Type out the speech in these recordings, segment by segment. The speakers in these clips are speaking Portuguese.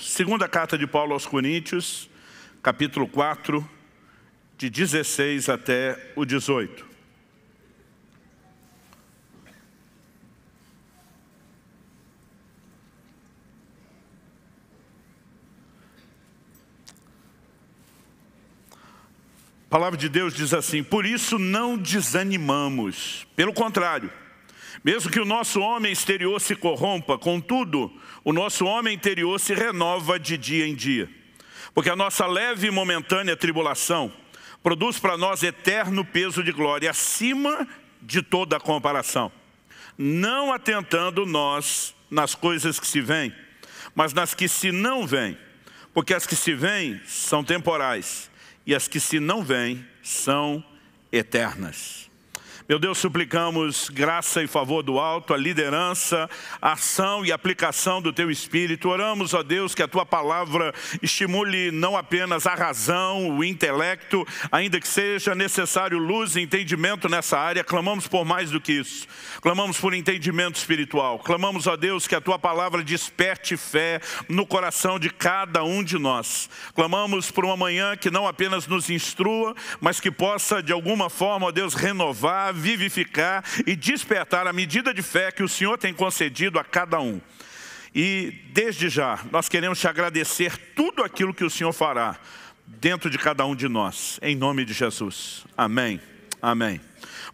Segunda carta de Paulo aos Coríntios, capítulo 4, de 16 até o 18. A palavra de Deus diz assim, por isso não desanimamos, pelo contrário, mesmo que o nosso homem exterior se corrompa, contudo, o nosso homem interior se renova de dia em dia. Porque a nossa leve e momentânea tribulação produz para nós eterno peso de glória, acima de toda a comparação. Não atentando nós nas coisas que se vêm, mas nas que se não vêm. Porque as que se vêm são temporais, e as que se não vêm são eternas. Meu Deus, suplicamos graça e favor do alto, a liderança, a ação e aplicação do teu espírito. Oramos, ó Deus, que a tua palavra estimule não apenas a razão, o intelecto, ainda que seja necessário luz e entendimento nessa área. Clamamos por mais do que isso. Clamamos por entendimento espiritual. Clamamos, ó Deus, que a tua palavra desperte fé no coração de cada um de nós. Clamamos por uma manhã que não apenas nos instrua, mas que possa de alguma forma, ó Deus, renovar vivificar e despertar a medida de fé que o Senhor tem concedido a cada um. E desde já, nós queremos te agradecer tudo aquilo que o Senhor fará dentro de cada um de nós, em nome de Jesus. Amém. Amém.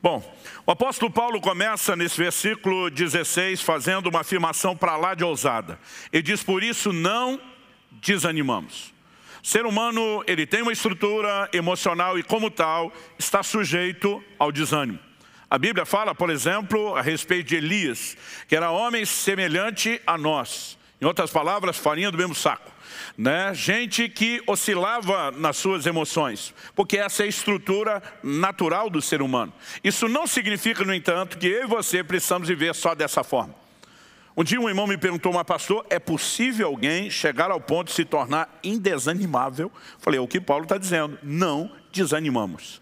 Bom, o apóstolo Paulo começa nesse versículo 16 fazendo uma afirmação para lá de ousada. Ele diz, por isso não desanimamos. ser humano, ele tem uma estrutura emocional e como tal, está sujeito ao desânimo. A Bíblia fala, por exemplo, a respeito de Elias, que era homem semelhante a nós. Em outras palavras, farinha do mesmo saco. Né? Gente que oscilava nas suas emoções, porque essa é a estrutura natural do ser humano. Isso não significa, no entanto, que eu e você precisamos viver só dessa forma. Um dia um irmão me perguntou, mas pastor, é possível alguém chegar ao ponto de se tornar indesanimável? Falei, é o que Paulo está dizendo, não desanimamos.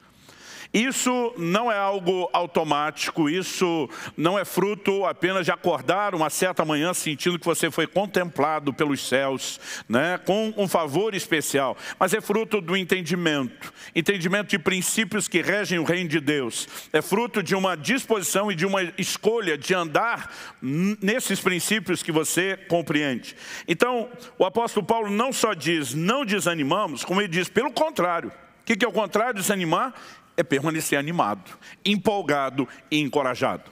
Isso não é algo automático, isso não é fruto apenas de acordar uma certa manhã sentindo que você foi contemplado pelos céus, né, com um favor especial, mas é fruto do entendimento, entendimento de princípios que regem o reino de Deus, é fruto de uma disposição e de uma escolha de andar nesses princípios que você compreende. Então, o apóstolo Paulo não só diz, não desanimamos, como ele diz, pelo contrário, o que, é o contrário de desanimar? é permanecer animado, empolgado e encorajado.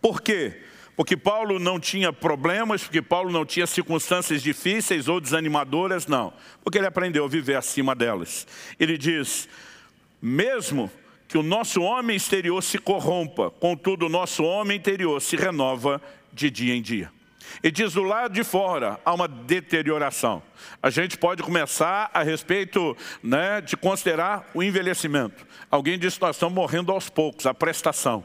Por quê? Porque Paulo não tinha problemas, porque Paulo não tinha circunstâncias difíceis ou desanimadoras, não. Porque ele aprendeu a viver acima delas. Ele diz, mesmo que o nosso homem exterior se corrompa, contudo o nosso homem interior se renova de dia em dia. E diz do lado de fora há uma deterioração. A gente pode começar a respeito né, de considerar o envelhecimento. Alguém diz nós estamos morrendo aos poucos, a prestação.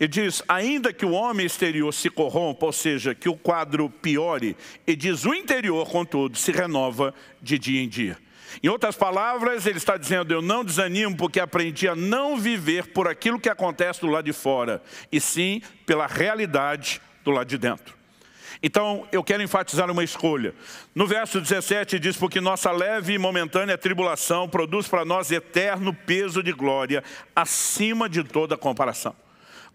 E diz, ainda que o homem exterior se corrompa, ou seja, que o quadro piore, e diz o interior, contudo, se renova de dia em dia. Em outras palavras, ele está dizendo, eu não desanimo porque aprendi a não viver por aquilo que acontece do lado de fora, e sim pela realidade do lado de dentro. Então, eu quero enfatizar uma escolha. No verso 17 diz, porque nossa leve e momentânea tribulação produz para nós eterno peso de glória, acima de toda comparação.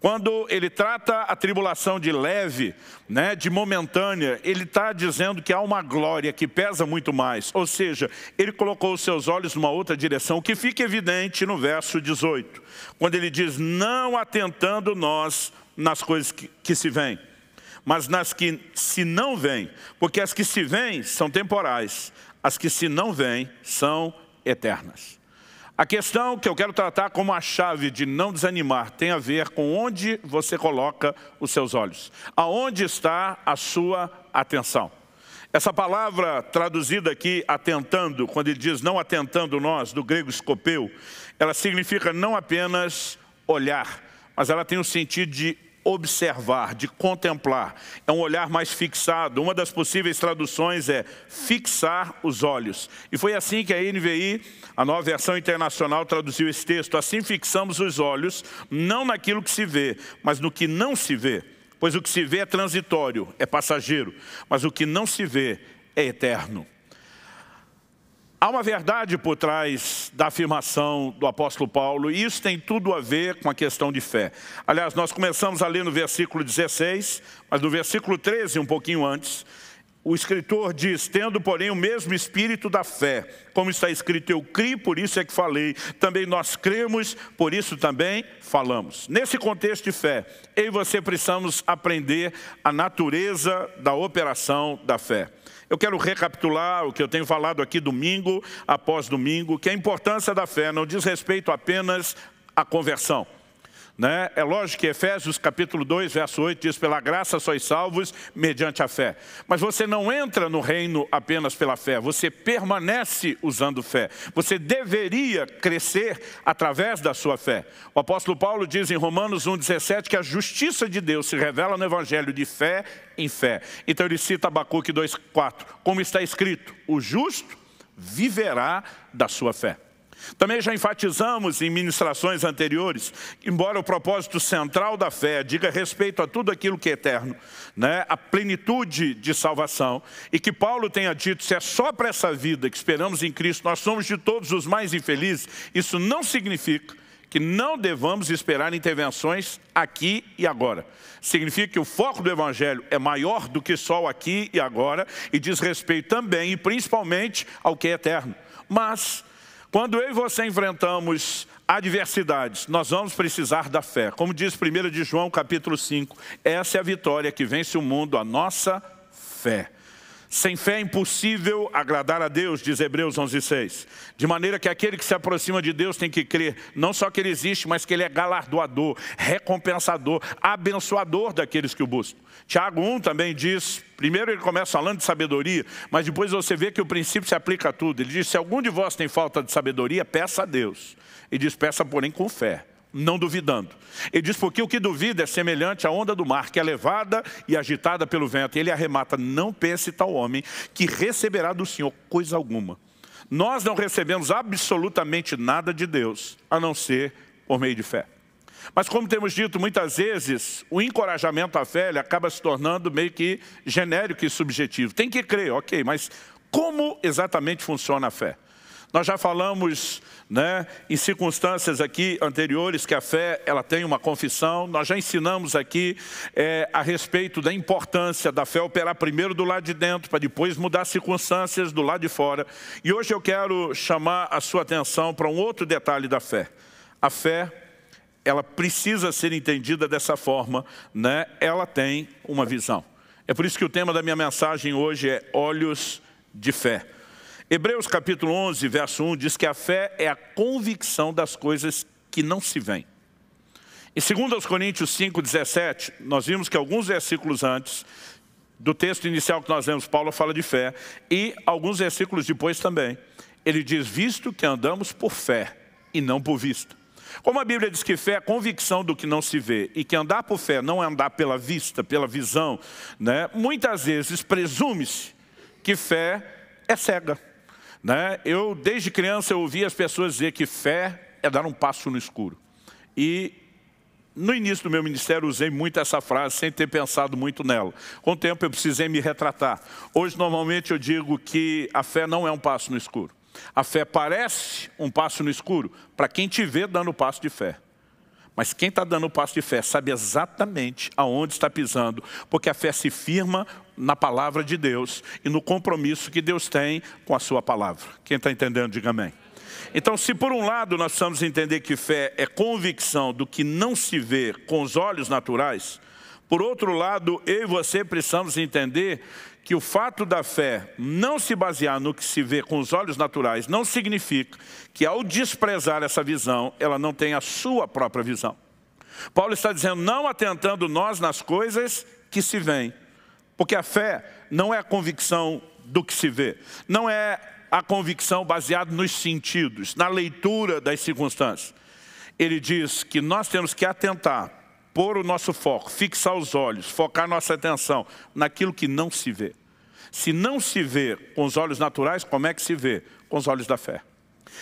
Quando ele trata a tribulação de leve, né, de momentânea, ele está dizendo que há uma glória que pesa muito mais. Ou seja, ele colocou os seus olhos numa outra direção, o que fica evidente no verso 18. Quando ele diz, não atentando nós nas coisas que, que se vêm mas nas que se não vêm, porque as que se vêm são temporais, as que se não vêm são eternas. A questão que eu quero tratar como a chave de não desanimar tem a ver com onde você coloca os seus olhos, aonde está a sua atenção. Essa palavra traduzida aqui, atentando, quando ele diz não atentando nós, do grego escopeu, ela significa não apenas olhar, mas ela tem o sentido de observar, de contemplar. É um olhar mais fixado. Uma das possíveis traduções é fixar os olhos. E foi assim que a NVI, a nova versão internacional, traduziu esse texto. Assim fixamos os olhos, não naquilo que se vê, mas no que não se vê. Pois o que se vê é transitório, é passageiro, mas o que não se vê é eterno. Há uma verdade por trás da afirmação do apóstolo Paulo, e isso tem tudo a ver com a questão de fé. Aliás, nós começamos ali no versículo 16, mas no versículo 13, um pouquinho antes, o escritor diz: tendo, porém, o mesmo espírito da fé, como está escrito, eu crio, por isso é que falei, também nós cremos, por isso também falamos. Nesse contexto de fé, eu e você precisamos aprender a natureza da operação da fé. Eu quero recapitular o que eu tenho falado aqui domingo após domingo, que a importância da fé não diz respeito apenas à conversão. Né? É lógico que Efésios capítulo 2, verso 8 diz, pela graça sois salvos mediante a fé. Mas você não entra no reino apenas pela fé, você permanece usando fé. Você deveria crescer através da sua fé. O apóstolo Paulo diz em Romanos 1,17 que a justiça de Deus se revela no evangelho de fé em fé. Então ele cita Abacuque 2,4, como está escrito, o justo viverá da sua fé. Também já enfatizamos em ministrações anteriores, embora o propósito central da fé diga respeito a tudo aquilo que é eterno, né, a plenitude de salvação, e que Paulo tenha dito, se é só para essa vida que esperamos em Cristo, nós somos de todos os mais infelizes, isso não significa que não devamos esperar intervenções aqui e agora. Significa que o foco do Evangelho é maior do que só o aqui e agora, e diz respeito também e principalmente ao que é eterno. Mas quando eu e você enfrentamos adversidades, nós vamos precisar da fé. Como diz 1 de João capítulo 5, essa é a vitória que vence o mundo, a nossa fé. Sem fé é impossível agradar a Deus, diz Hebreus 11,6. De maneira que aquele que se aproxima de Deus tem que crer, não só que Ele existe, mas que Ele é galardoador, recompensador, abençoador daqueles que o buscam. Tiago 1 também diz, primeiro ele começa falando de sabedoria, mas depois você vê que o princípio se aplica a tudo. Ele diz, se algum de vós tem falta de sabedoria, peça a Deus. E diz, peça porém com fé não duvidando. Ele diz, porque o que duvida é semelhante à onda do mar, que é levada e agitada pelo vento. Ele arremata, não pense tal homem, que receberá do Senhor coisa alguma. Nós não recebemos absolutamente nada de Deus, a não ser por meio de fé. Mas como temos dito, muitas vezes o encorajamento à fé acaba se tornando meio que genérico e subjetivo. Tem que crer, ok, mas como exatamente funciona a fé? Nós já falamos né, em circunstâncias aqui anteriores que a fé ela tem uma confissão. Nós já ensinamos aqui é, a respeito da importância da fé operar primeiro do lado de dentro, para depois mudar circunstâncias do lado de fora. E hoje eu quero chamar a sua atenção para um outro detalhe da fé. A fé, ela precisa ser entendida dessa forma, né? ela tem uma visão. É por isso que o tema da minha mensagem hoje é Olhos de Fé. Hebreus capítulo 11, verso 1, diz que a fé é a convicção das coisas que não se veem. Em 2 Coríntios 5, 17, nós vimos que alguns versículos antes do texto inicial que nós lemos, Paulo fala de fé, e alguns versículos depois também. Ele diz, visto que andamos por fé e não por vista. Como a Bíblia diz que fé é convicção do que não se vê, e que andar por fé não é andar pela vista, pela visão, né? muitas vezes presume-se que fé é cega. Né? Eu, desde criança, eu ouvi as pessoas dizer que fé é dar um passo no escuro. E no início do meu ministério usei muito essa frase, sem ter pensado muito nela. Com o tempo eu precisei me retratar. Hoje, normalmente, eu digo que a fé não é um passo no escuro. A fé parece um passo no escuro para quem te vê dando passo de fé. Mas quem está dando o passo de fé sabe exatamente aonde está pisando, porque a fé se firma na palavra de Deus e no compromisso que Deus tem com a sua palavra. Quem está entendendo, diga amém. Então, se por um lado nós precisamos entender que fé é convicção do que não se vê com os olhos naturais, por outro lado, eu e você precisamos entender que o fato da fé não se basear no que se vê com os olhos naturais não significa que ao desprezar essa visão, ela não tenha a sua própria visão. Paulo está dizendo, não atentando nós nas coisas que se veem. Porque a fé não é a convicção do que se vê. Não é a convicção baseada nos sentidos, na leitura das circunstâncias. Ele diz que nós temos que atentar pôr o nosso foco, fixar os olhos, focar nossa atenção naquilo que não se vê. Se não se vê com os olhos naturais, como é que se vê? Com os olhos da fé.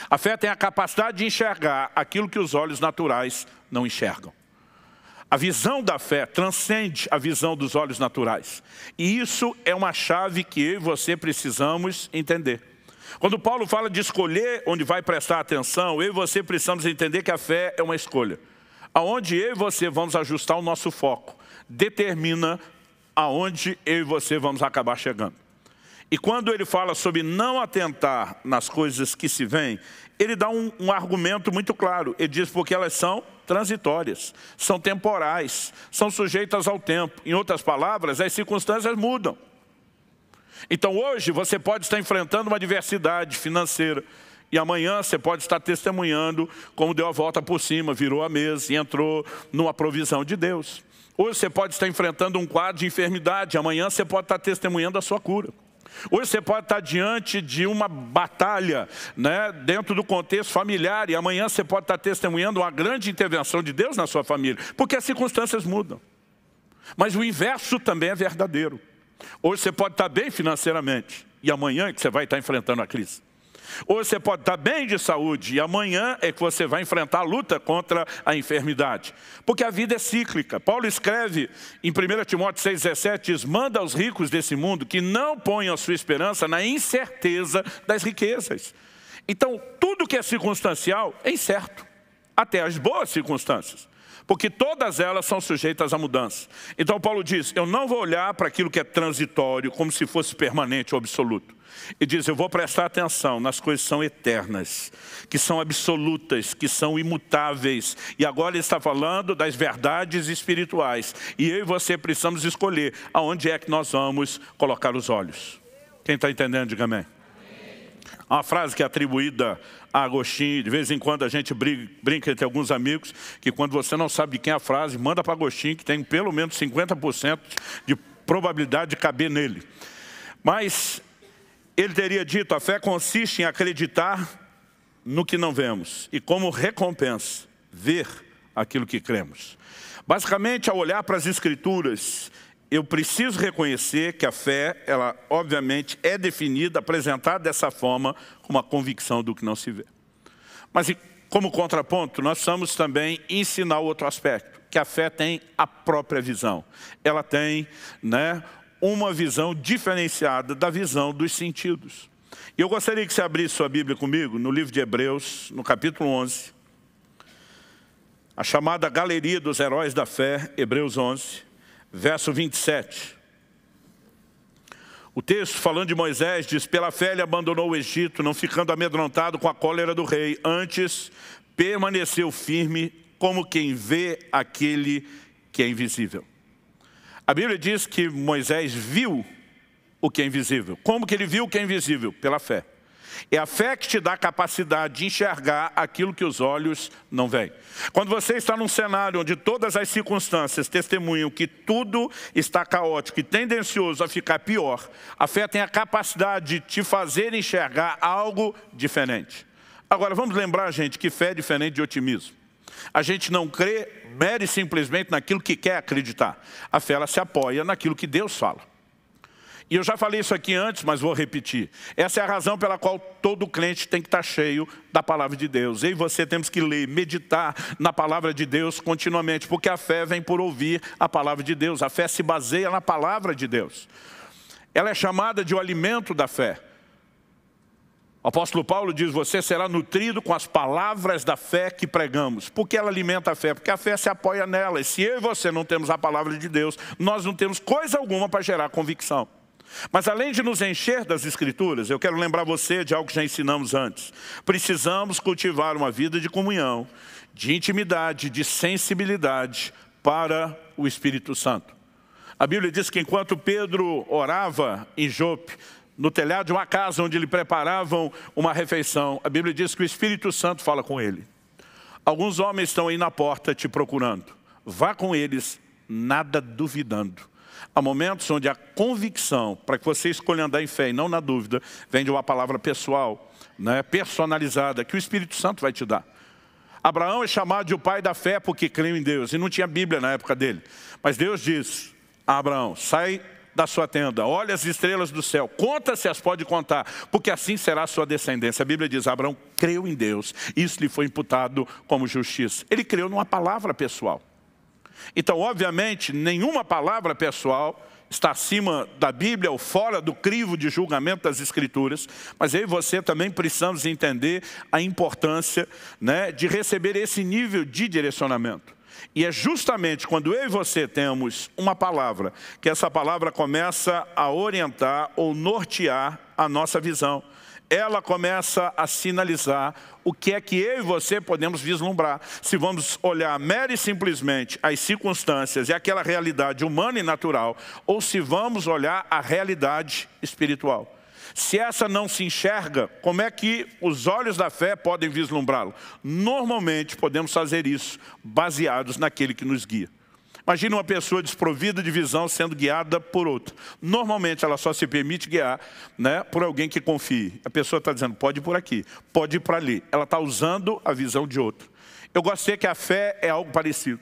A fé tem a capacidade de enxergar aquilo que os olhos naturais não enxergam. A visão da fé transcende a visão dos olhos naturais. E isso é uma chave que eu e você precisamos entender. Quando Paulo fala de escolher onde vai prestar atenção, eu e você precisamos entender que a fé é uma escolha aonde eu e você vamos ajustar o nosso foco, determina aonde eu e você vamos acabar chegando. E quando ele fala sobre não atentar nas coisas que se vêm, ele dá um, um, argumento muito claro. Ele diz porque elas são transitórias, são temporais, são sujeitas ao tempo. Em outras palavras, as circunstâncias mudam. Então hoje você pode estar enfrentando uma adversidade financeira, e amanhã você pode estar testemunhando como deu a volta por cima, virou a mesa e entrou numa provisão de Deus. Hoje você pode estar enfrentando um quadro de enfermidade, amanhã você pode estar testemunhando a sua cura. Hoje você pode estar diante de uma batalha né, dentro do contexto familiar e amanhã você pode estar testemunhando uma grande intervenção de Deus na sua família, porque as circunstâncias mudam. Mas o inverso também é verdadeiro. Hoje você pode estar bem financeiramente e amanhã é que você vai estar enfrentando a crise. Hoje você pode estar bem de saúde e amanhã é que você vai enfrentar a luta contra a enfermidade. Porque a vida é cíclica. Paulo escreve em 1 Timóteo 6,17, diz, manda aos ricos desse mundo que não ponham a sua esperança na incerteza das riquezas. Então, tudo que é circunstancial é incerto, até as boas circunstâncias porque todas elas são sujeitas a mudança. Então Paulo diz, eu não vou olhar para aquilo que é transitório, como se fosse permanente ou absoluto. E diz, eu vou prestar atenção nas coisas que são eternas, que são absolutas, que são imutáveis. E agora ele está falando das verdades espirituais. E eu e você precisamos escolher aonde é que nós vamos colocar os olhos. Quem está entendendo, diga amém. Uma frase que é atribuída a Agostinho, de vez em quando a gente brinca entre alguns amigos, que quando você não sabe de quem é a frase, manda para Agostinho, que tem pelo menos 50% de probabilidade de caber nele. Mas ele teria dito, a fé consiste em acreditar no que não vemos e como recompensa, ver aquilo que cremos. Basicamente, ao olhar para as Escrituras eu preciso reconhecer que a fé, ela obviamente é definida, apresentada dessa forma, como a convicção do que não se vê. Mas como contraponto, nós precisamos também ensinar outro aspecto, que a fé tem a própria visão. Ela tem né, uma visão diferenciada da visão dos sentidos. E eu gostaria que você abrisse sua Bíblia comigo, no livro de Hebreus, no capítulo 11, a chamada Galeria dos Heróis da Fé, Hebreus 11, verso 27. O texto, falando de Moisés, diz, pela fé ele abandonou o Egito, não ficando amedrontado com a cólera do rei. Antes, permaneceu firme como quem vê aquele que é invisível. A Bíblia diz que Moisés viu o que é invisível. Como que ele viu o que é invisível? Pela fé. É a fé que te dá a capacidade de enxergar aquilo que os olhos não veem. Quando você está num cenário onde todas as circunstâncias testemunham que tudo está caótico e tendencioso a ficar pior, a fé tem a capacidade de te fazer enxergar algo diferente. Agora, vamos lembrar, gente, que fé é diferente de otimismo. A gente não crê mere simplesmente naquilo que quer acreditar. A fé ela se apoia naquilo que Deus fala. E eu já falei isso aqui antes, mas vou repetir. Essa é a razão pela qual todo crente tem que estar cheio da palavra de Deus. Eu e você temos que ler, meditar na palavra de Deus continuamente, porque a fé vem por ouvir a palavra de Deus. A fé se baseia na palavra de Deus. Ela é chamada de o alimento da fé. O apóstolo Paulo diz, você será nutrido com as palavras da fé que pregamos. Por que ela alimenta a fé? Porque a fé se apoia nela. E se eu e você não temos a palavra de Deus, nós não temos coisa alguma para gerar convicção. Mas além de nos encher das Escrituras, eu quero lembrar você de algo que já ensinamos antes. Precisamos cultivar uma vida de comunhão, de intimidade, de sensibilidade para o Espírito Santo. A Bíblia diz que enquanto Pedro orava em Jope, no telhado de uma casa onde lhe preparavam uma refeição, a Bíblia diz que o Espírito Santo fala com ele. Alguns homens estão aí na porta te procurando. Vá com eles, nada duvidando Há momentos onde a convicção, para que você escolha andar em fé e não na dúvida, vem de uma palavra pessoal, né, personalizada, que o Espírito Santo vai te dar. Abraão é chamado de o pai da fé porque creu em Deus, e não tinha Bíblia na época dele. Mas Deus diz a Abraão, sai da sua tenda, olha as estrelas do céu, conta se as pode contar, porque assim será a sua descendência. A Bíblia diz, Abraão creu em Deus, isso lhe foi imputado como justiça. Ele creu numa palavra pessoal. Então, obviamente, nenhuma palavra pessoal está acima da Bíblia ou fora do crivo de julgamento das Escrituras, mas eu e você também precisamos entender a importância né, de receber esse nível de direcionamento. E é justamente quando eu e você temos uma palavra, que essa palavra começa a orientar ou nortear a nossa visão ela começa a sinalizar o que é que eu e você podemos vislumbrar. Se vamos olhar mera e simplesmente as circunstâncias e aquela realidade humana e natural, ou se vamos olhar a realidade espiritual. Se essa não se enxerga, como é que os olhos da fé podem vislumbrá-lo? Normalmente podemos fazer isso baseados naquele que nos guia. Imagine uma pessoa desprovida de visão sendo guiada por outro. Normalmente ela só se permite guiar né, por alguém que confie. A pessoa está dizendo, pode ir por aqui, pode ir para ali. Ela está usando a visão de outro. Eu gostei que a fé é algo parecido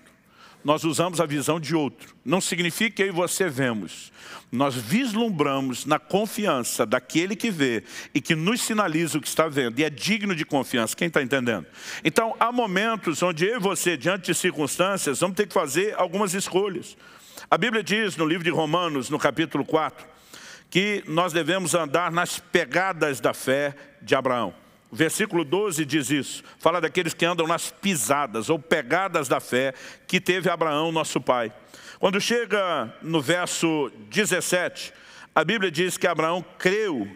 nós usamos a visão de outro. Não significa que eu e você vemos. Nós vislumbramos na confiança daquele que vê e que nos sinaliza o que está vendo. E é digno de confiança. Quem está entendendo? Então, há momentos onde eu e você, diante de circunstâncias, vamos ter que fazer algumas escolhas. A Bíblia diz no livro de Romanos, no capítulo 4, que nós devemos andar nas pegadas da fé de Abraão. O versículo 12 diz isso, fala daqueles que andam nas pisadas ou pegadas da fé que teve Abraão, nosso pai. Quando chega no verso 17, a Bíblia diz que Abraão creu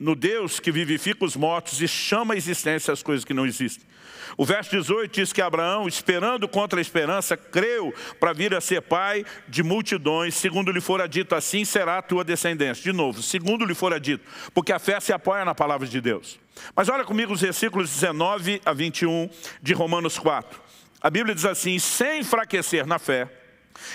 no Deus que vivifica os mortos e chama a existência as coisas que não existem. O verso 18 diz que Abraão, esperando contra a esperança, creu para vir a ser pai de multidões, segundo lhe fora dito, assim será a tua descendência. De novo, segundo lhe fora dito, porque a fé se apoia na palavra de Deus. Mas olha comigo os versículos 19 a 21 de Romanos 4. A Bíblia diz assim, sem enfraquecer na fé,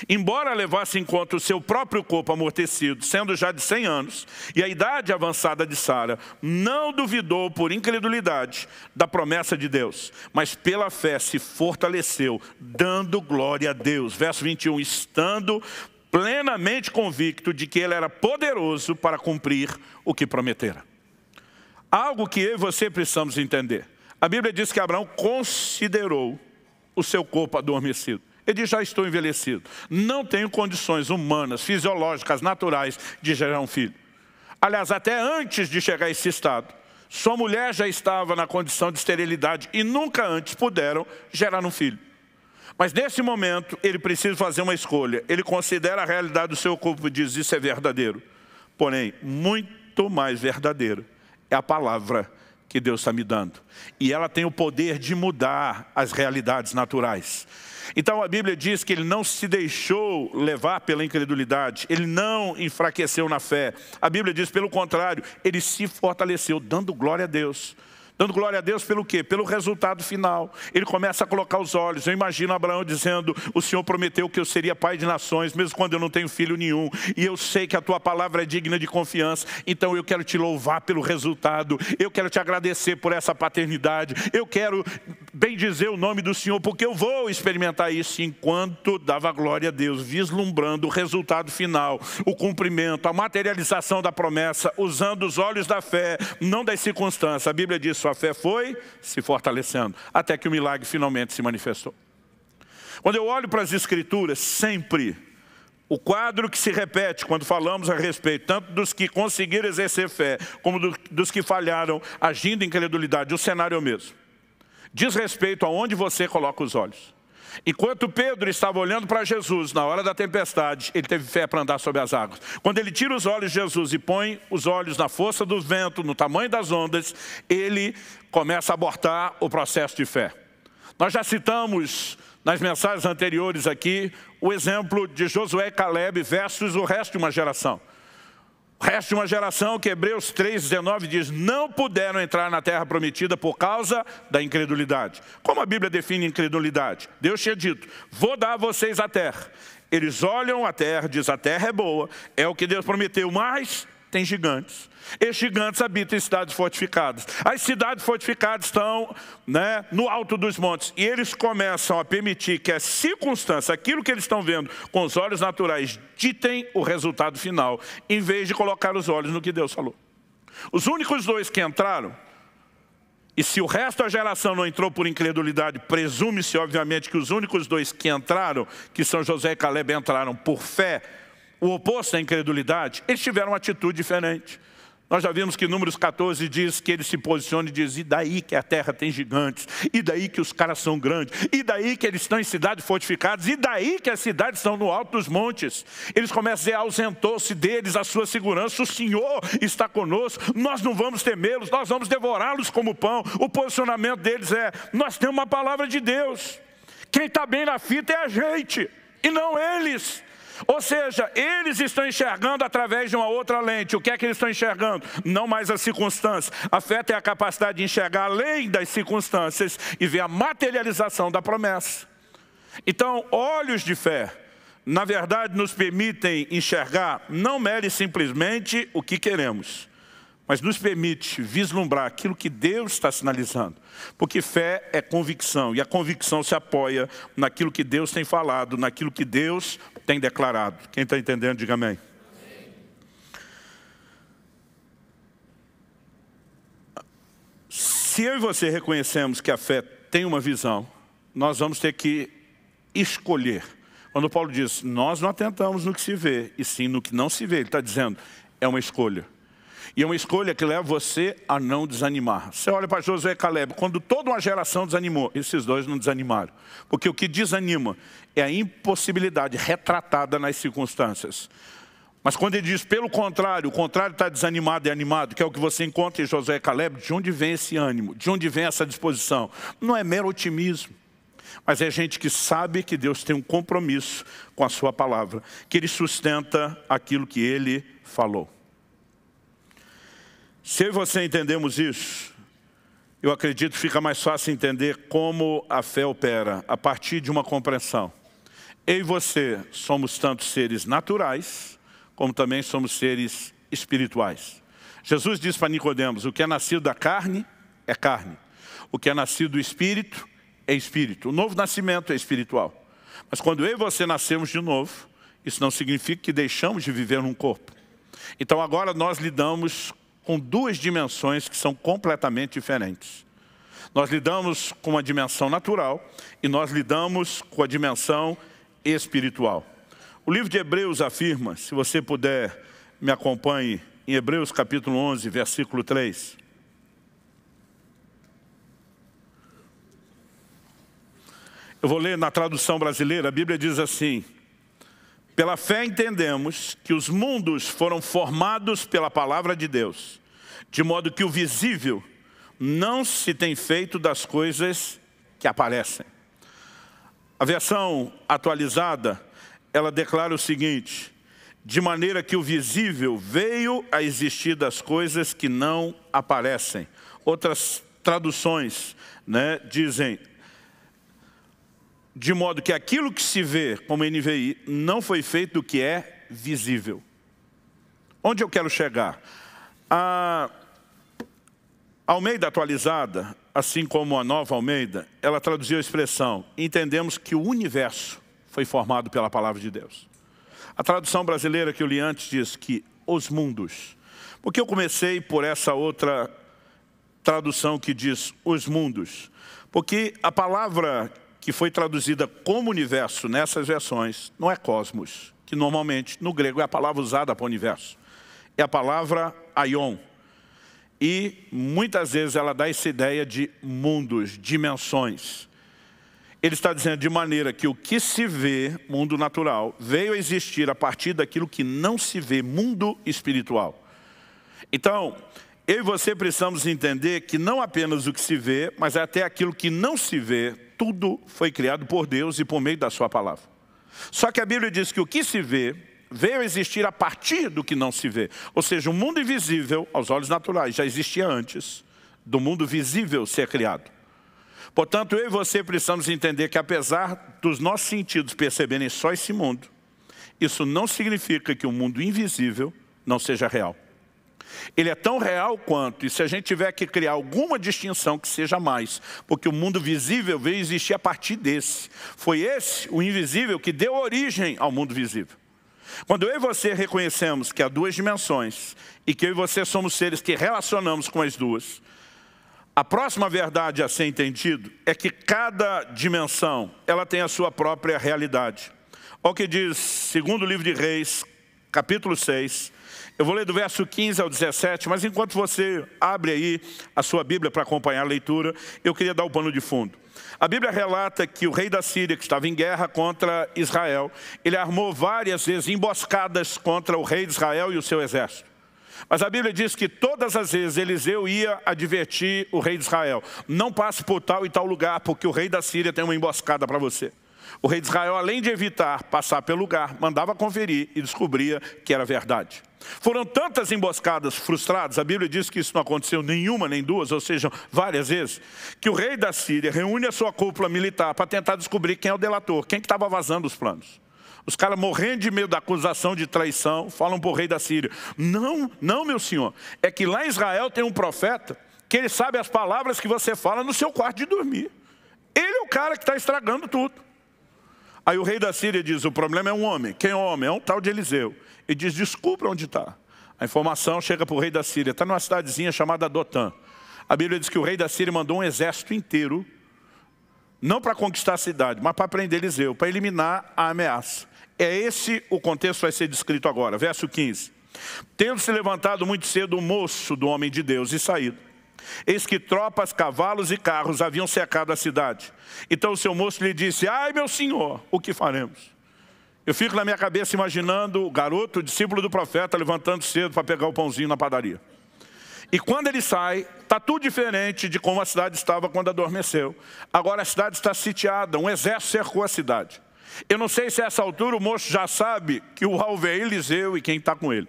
embora levasse em conta o seu próprio corpo amortecido, sendo já de 100 anos, e a idade avançada de Sara, não duvidou por incredulidade da promessa de Deus, mas pela fé se fortaleceu, dando glória a Deus. Verso 21, estando plenamente convicto de que ele era poderoso para cumprir o que prometera. Algo que eu e você precisamos entender. A Bíblia diz que Abraão considerou o seu corpo adormecido. Ele diz, já estou envelhecido. Não tenho condições humanas, fisiológicas, naturais de gerar um filho. Aliás, até antes de chegar a esse estado, sua mulher já estava na condição de esterilidade e nunca antes puderam gerar um filho. Mas nesse momento, ele precisa fazer uma escolha. Ele considera a realidade do seu corpo e diz, isso é verdadeiro. Porém, muito mais verdadeiro é a palavra que Deus está me dando. E ela tem o poder de mudar as realidades naturais. Então a Bíblia diz que ele não se deixou levar pela incredulidade, ele não enfraqueceu na fé. A Bíblia diz, pelo contrário, ele se fortaleceu, dando glória a Deus. Dando glória a Deus pelo quê? Pelo resultado final. Ele começa a colocar os olhos. Eu imagino Abraão dizendo: O Senhor prometeu que eu seria pai de nações, mesmo quando eu não tenho filho nenhum. E eu sei que a tua palavra é digna de confiança. Então eu quero te louvar pelo resultado. Eu quero te agradecer por essa paternidade. Eu quero bem dizer o nome do Senhor, porque eu vou experimentar isso enquanto dava glória a Deus, vislumbrando o resultado final, o cumprimento, a materialização da promessa, usando os olhos da fé, não das circunstâncias. A Bíblia diz: sua fé foi se fortalecendo, até que o milagre finalmente se manifestou. Quando eu olho para as Escrituras, sempre o quadro que se repete quando falamos a respeito, tanto dos que conseguiram exercer fé, como do, dos que falharam agindo em credulidade, o cenário é o mesmo. Diz respeito aonde você coloca os olhos. Enquanto Pedro estava olhando para Jesus na hora da tempestade, ele teve fé para andar sobre as águas. Quando ele tira os olhos de Jesus e põe os olhos na força do vento, no tamanho das ondas, ele começa a abortar o processo de fé. Nós já citamos nas mensagens anteriores aqui o exemplo de Josué e Caleb versus o resto de uma geração. Resta uma geração que Hebreus 3,19 diz, não puderam entrar na terra prometida por causa da incredulidade. Como a Bíblia define incredulidade? Deus tinha dito, vou dar a vocês a terra. Eles olham a terra, diz a terra é boa, é o que Deus prometeu, mas tem gigantes. Esses gigantes habitam em cidades fortificadas. As cidades fortificadas estão né, no alto dos montes. E eles começam a permitir que a circunstância, aquilo que eles estão vendo com os olhos naturais, ditem o resultado final, em vez de colocar os olhos no que Deus falou. Os únicos dois que entraram, e se o resto da geração não entrou por incredulidade, presume-se, obviamente, que os únicos dois que entraram, que são José e Caleb, entraram por fé, o oposto à incredulidade, eles tiveram uma atitude diferente. Nós já vimos que Números 14 diz que ele se posiciona e diz, e daí que a terra tem gigantes, e daí que os caras são grandes, e daí que eles estão em cidades fortificadas, e daí que as cidades estão no alto dos montes. Eles começam a dizer, ausentou-se deles a sua segurança, o Senhor está conosco, nós não vamos temê-los, nós vamos devorá-los como pão. O posicionamento deles é, nós temos uma palavra de Deus. Quem está bem na fita é a gente, e não eles. Ou seja, eles estão enxergando através de uma outra lente. O que é que eles estão enxergando? Não mais as circunstâncias. A fé tem a capacidade de enxergar além das circunstâncias e ver a materialização da promessa. Então, olhos de fé, na verdade, nos permitem enxergar não mere simplesmente o que queremos, mas nos permite vislumbrar aquilo que Deus está sinalizando. Porque fé é convicção, e a convicção se apoia naquilo que Deus tem falado, naquilo que Deus tem declarado. Quem está entendendo, diga amém. Se eu e você reconhecemos que a fé tem uma visão, nós vamos ter que escolher. Quando Paulo diz, nós não atentamos no que se vê, e sim no que não se vê, ele está dizendo, é uma escolha. E é uma escolha que leva você a não desanimar. Você olha para Josué e Caleb, quando toda uma geração desanimou, esses dois não desanimaram. Porque o que desanima é a impossibilidade retratada nas circunstâncias. Mas quando ele diz, pelo contrário, o contrário está desanimado e animado, que é o que você encontra em Josué e Caleb, de onde vem esse ânimo? De onde vem essa disposição? Não é mero otimismo, mas é gente que sabe que Deus tem um compromisso com a sua palavra, que ele sustenta aquilo que ele falou. Se eu e você entendemos isso, eu acredito que fica mais fácil entender como a fé opera, a partir de uma compreensão. Eu e você somos tanto seres naturais, como também somos seres espirituais. Jesus disse para Nicodemos, o que é nascido da carne, é carne. O que é nascido do espírito, é espírito. O novo nascimento é espiritual. Mas quando eu e você nascemos de novo, isso não significa que deixamos de viver num corpo. Então agora nós lidamos com duas dimensões que são completamente diferentes. Nós lidamos com a dimensão natural e nós lidamos com a dimensão espiritual espiritual. O livro de Hebreus afirma, se você puder, me acompanhe, em Hebreus capítulo 11, versículo 3. Eu vou ler na tradução brasileira, a Bíblia diz assim, pela fé entendemos que os mundos foram formados pela palavra de Deus, de modo que o visível não se tem feito das coisas que aparecem. A versão atualizada, ela declara o seguinte, de maneira que o visível veio a existir das coisas que não aparecem. Outras traduções né, dizem, de modo que aquilo que se vê, como NVI, não foi feito do que é visível. Onde eu quero chegar? A Almeida atualizada, assim como a Nova Almeida, ela traduziu a expressão, entendemos que o universo foi formado pela palavra de Deus. A tradução brasileira que eu li antes diz que os mundos. Porque eu comecei por essa outra tradução que diz os mundos. Porque a palavra que foi traduzida como universo nessas versões não é cosmos, que normalmente no grego é a palavra usada para o universo. É a palavra aion, e muitas vezes ela dá essa ideia de mundos, dimensões. Ele está dizendo de maneira que o que se vê, mundo natural, veio a existir a partir daquilo que não se vê, mundo espiritual. Então, eu e você precisamos entender que não apenas o que se vê, mas até aquilo que não se vê, tudo foi criado por Deus e por meio da sua palavra. Só que a Bíblia diz que o que se vê veio a existir a partir do que não se vê. Ou seja, o mundo invisível, aos olhos naturais, já existia antes do mundo visível ser criado. Portanto, eu e você precisamos entender que apesar dos nossos sentidos perceberem só esse mundo, isso não significa que o mundo invisível não seja real. Ele é tão real quanto, e se a gente tiver que criar alguma distinção que seja mais, porque o mundo visível veio existir a partir desse. Foi esse, o invisível, que deu origem ao mundo visível. Quando eu e você reconhecemos que há duas dimensões e que eu e você somos seres que relacionamos com as duas, a próxima verdade a ser entendido é que cada dimensão ela tem a sua própria realidade. Olha o que diz, segundo livro de Reis, capítulo 6, eu vou ler do verso 15 ao 17, mas enquanto você abre aí a sua Bíblia para acompanhar a leitura, eu queria dar o pano de fundo. A Bíblia relata que o rei da Síria, que estava em guerra contra Israel, ele armou várias vezes emboscadas contra o rei de Israel e o seu exército. Mas a Bíblia diz que todas as vezes Eliseu ia advertir o rei de Israel, não passe por tal e tal lugar, porque o rei da Síria tem uma emboscada para você. O rei de Israel, além de evitar passar pelo lugar, mandava conferir e descobria que era verdade. Foram tantas emboscadas frustradas, a Bíblia diz que isso não aconteceu nenhuma nem duas, ou seja, várias vezes, que o rei da Síria reúne a sua cúpula militar para tentar descobrir quem é o delator, quem estava que vazando os planos. Os caras morrendo de medo da acusação de traição, falam para o rei da Síria, não, não meu senhor, é que lá em Israel tem um profeta que ele sabe as palavras que você fala no seu quarto de dormir. Ele é o cara que está estragando tudo. Aí o rei da Síria diz, o problema é um homem. Quem é o homem? É um tal de Eliseu. E diz, descubra onde está. A informação chega para o rei da Síria. Está numa cidadezinha chamada Dotã. A Bíblia diz que o rei da Síria mandou um exército inteiro, não para conquistar a cidade, mas para prender Eliseu, para eliminar a ameaça. É esse o contexto que vai ser descrito agora. Verso 15. Tendo se levantado muito cedo o moço do homem de Deus e saído, Eis que tropas, cavalos e carros haviam cercado a cidade. Então o seu moço lhe disse, ai meu senhor, o que faremos? Eu fico na minha cabeça imaginando o garoto, o discípulo do profeta, levantando cedo para pegar o pãozinho na padaria. E quando ele sai, está tudo diferente de como a cidade estava quando adormeceu. Agora a cidade está sitiada, um exército cercou a cidade. Eu não sei se a essa altura o moço já sabe que o alvo é Eliseu e quem está com ele.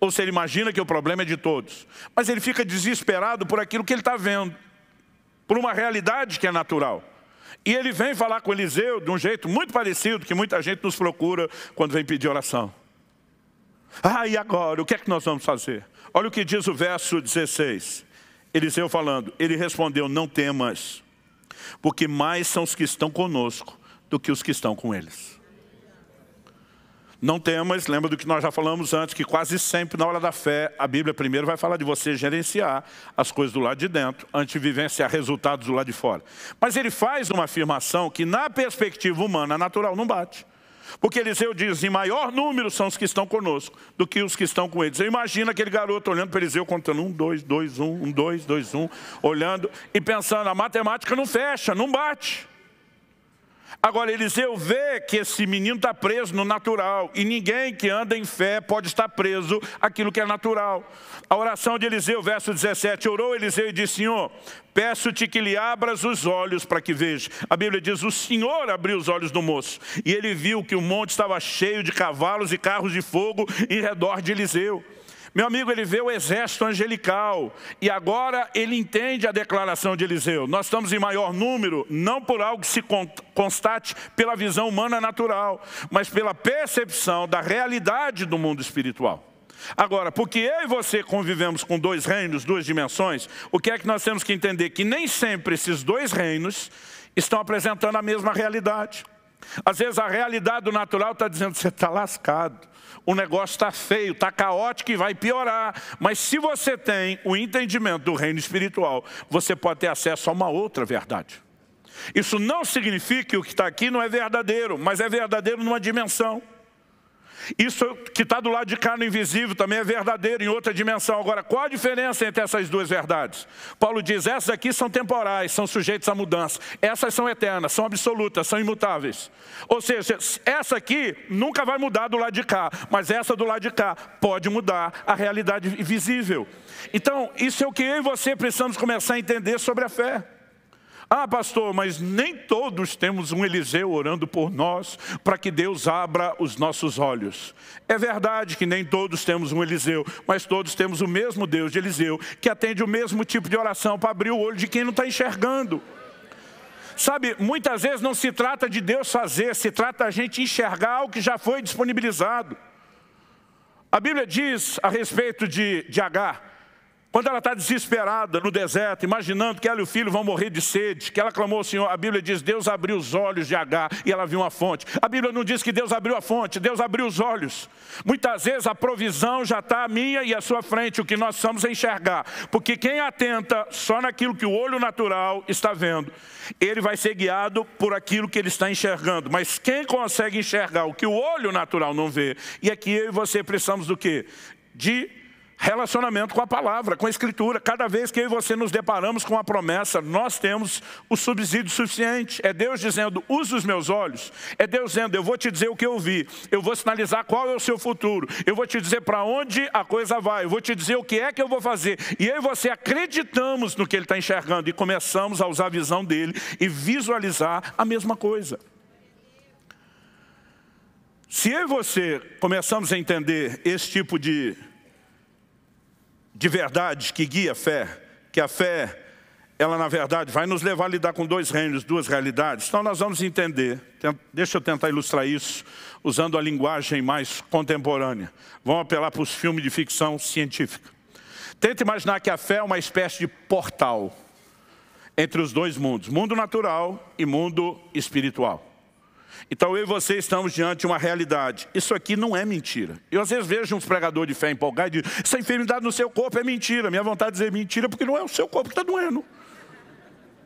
Ou se ele imagina que o problema é de todos. Mas ele fica desesperado por aquilo que ele está vendo. Por uma realidade que é natural. E ele vem falar com Eliseu de um jeito muito parecido que muita gente nos procura quando vem pedir oração. Ah, e agora? O que é que nós vamos fazer? Olha o que diz o verso 16. Eliseu falando, ele respondeu, não temas, porque mais são os que estão conosco do que os que estão com eles. Não temas, lembra do que nós já falamos antes, que quase sempre na hora da fé, a Bíblia primeiro vai falar de você gerenciar as coisas do lado de dentro, antes de vivenciar resultados do lado de fora. Mas ele faz uma afirmação que na perspectiva humana, natural, não bate. Porque Eliseu diz, em maior número são os que estão conosco do que os que estão com eles. Eu imagino aquele garoto olhando para Eliseu, contando um, dois, dois, um, um, dois, dois, um, olhando e pensando, a matemática não fecha, não bate. Agora, Eliseu vê que esse menino está preso no natural, e ninguém que anda em fé pode estar preso aquilo que é natural. A oração de Eliseu, verso 17, orou Eliseu e disse, Senhor, peço-te que lhe abras os olhos para que veja. A Bíblia diz, o Senhor abriu os olhos do moço, e ele viu que o monte estava cheio de cavalos e carros de fogo em redor de Eliseu. Meu amigo, ele vê o exército angelical e agora ele entende a declaração de Eliseu. Nós estamos em maior número, não por algo que se constate pela visão humana natural, mas pela percepção da realidade do mundo espiritual. Agora, porque eu e você convivemos com dois reinos, duas dimensões, o que é que nós temos que entender? Que nem sempre esses dois reinos estão apresentando a mesma realidade. Às vezes a realidade do natural está dizendo, você está lascado o negócio está feio, está caótico e vai piorar. Mas se você tem o entendimento do reino espiritual, você pode ter acesso a uma outra verdade. Isso não significa que o que está aqui não é verdadeiro, mas é verdadeiro numa dimensão. Isso que está do lado de cá no invisível também é verdadeiro em outra dimensão. Agora, qual a diferença entre essas duas verdades? Paulo diz, essas aqui são temporais, são sujeitas à mudança. Essas são eternas, são absolutas, são imutáveis. Ou seja, essa aqui nunca vai mudar do lado de cá, mas essa do lado de cá pode mudar a realidade visível. Então, isso é o que eu e você precisamos começar a entender sobre a fé. Ah, pastor, mas nem todos temos um Eliseu orando por nós para que Deus abra os nossos olhos. É verdade que nem todos temos um Eliseu, mas todos temos o mesmo Deus de Eliseu que atende o mesmo tipo de oração para abrir o olho de quem não está enxergando. Sabe, muitas vezes não se trata de Deus fazer, se trata a gente enxergar o que já foi disponibilizado. A Bíblia diz a respeito de, de Agar, quando ela está desesperada no deserto, imaginando que ela e o filho vão morrer de sede, que ela clamou ao Senhor, a Bíblia diz, Deus abriu os olhos de Agar e ela viu uma fonte. A Bíblia não diz que Deus abriu a fonte, Deus abriu os olhos. Muitas vezes a provisão já está à minha e à sua frente, o que nós precisamos é enxergar. Porque quem atenta só naquilo que o olho natural está vendo, ele vai ser guiado por aquilo que ele está enxergando. Mas quem consegue enxergar o que o olho natural não vê, e aqui eu e você precisamos do quê? De relacionamento com a palavra, com a escritura. Cada vez que eu e você nos deparamos com a promessa, nós temos o subsídio suficiente. É Deus dizendo, usa os meus olhos. É Deus dizendo, eu vou te dizer o que eu vi. Eu vou sinalizar qual é o seu futuro. Eu vou te dizer para onde a coisa vai. Eu vou te dizer o que é que eu vou fazer. E eu e você acreditamos no que ele está enxergando e começamos a usar a visão dele e visualizar a mesma coisa. Se eu e você começamos a entender esse tipo de de verdade que guia a fé, que a fé, ela na verdade vai nos levar a lidar com dois reinos, duas realidades. Então nós vamos entender, deixa eu tentar ilustrar isso, usando a linguagem mais contemporânea. Vamos apelar para os filmes de ficção científica. Tenta imaginar que a fé é uma espécie de portal entre os dois mundos, mundo natural e mundo espiritual. Então eu e você estamos diante de uma realidade. Isso aqui não é mentira. Eu às vezes vejo uns pregadores de fé empolgados e dizem, essa enfermidade no seu corpo é mentira. Minha vontade de dizer mentira é porque não é o seu corpo que está doendo.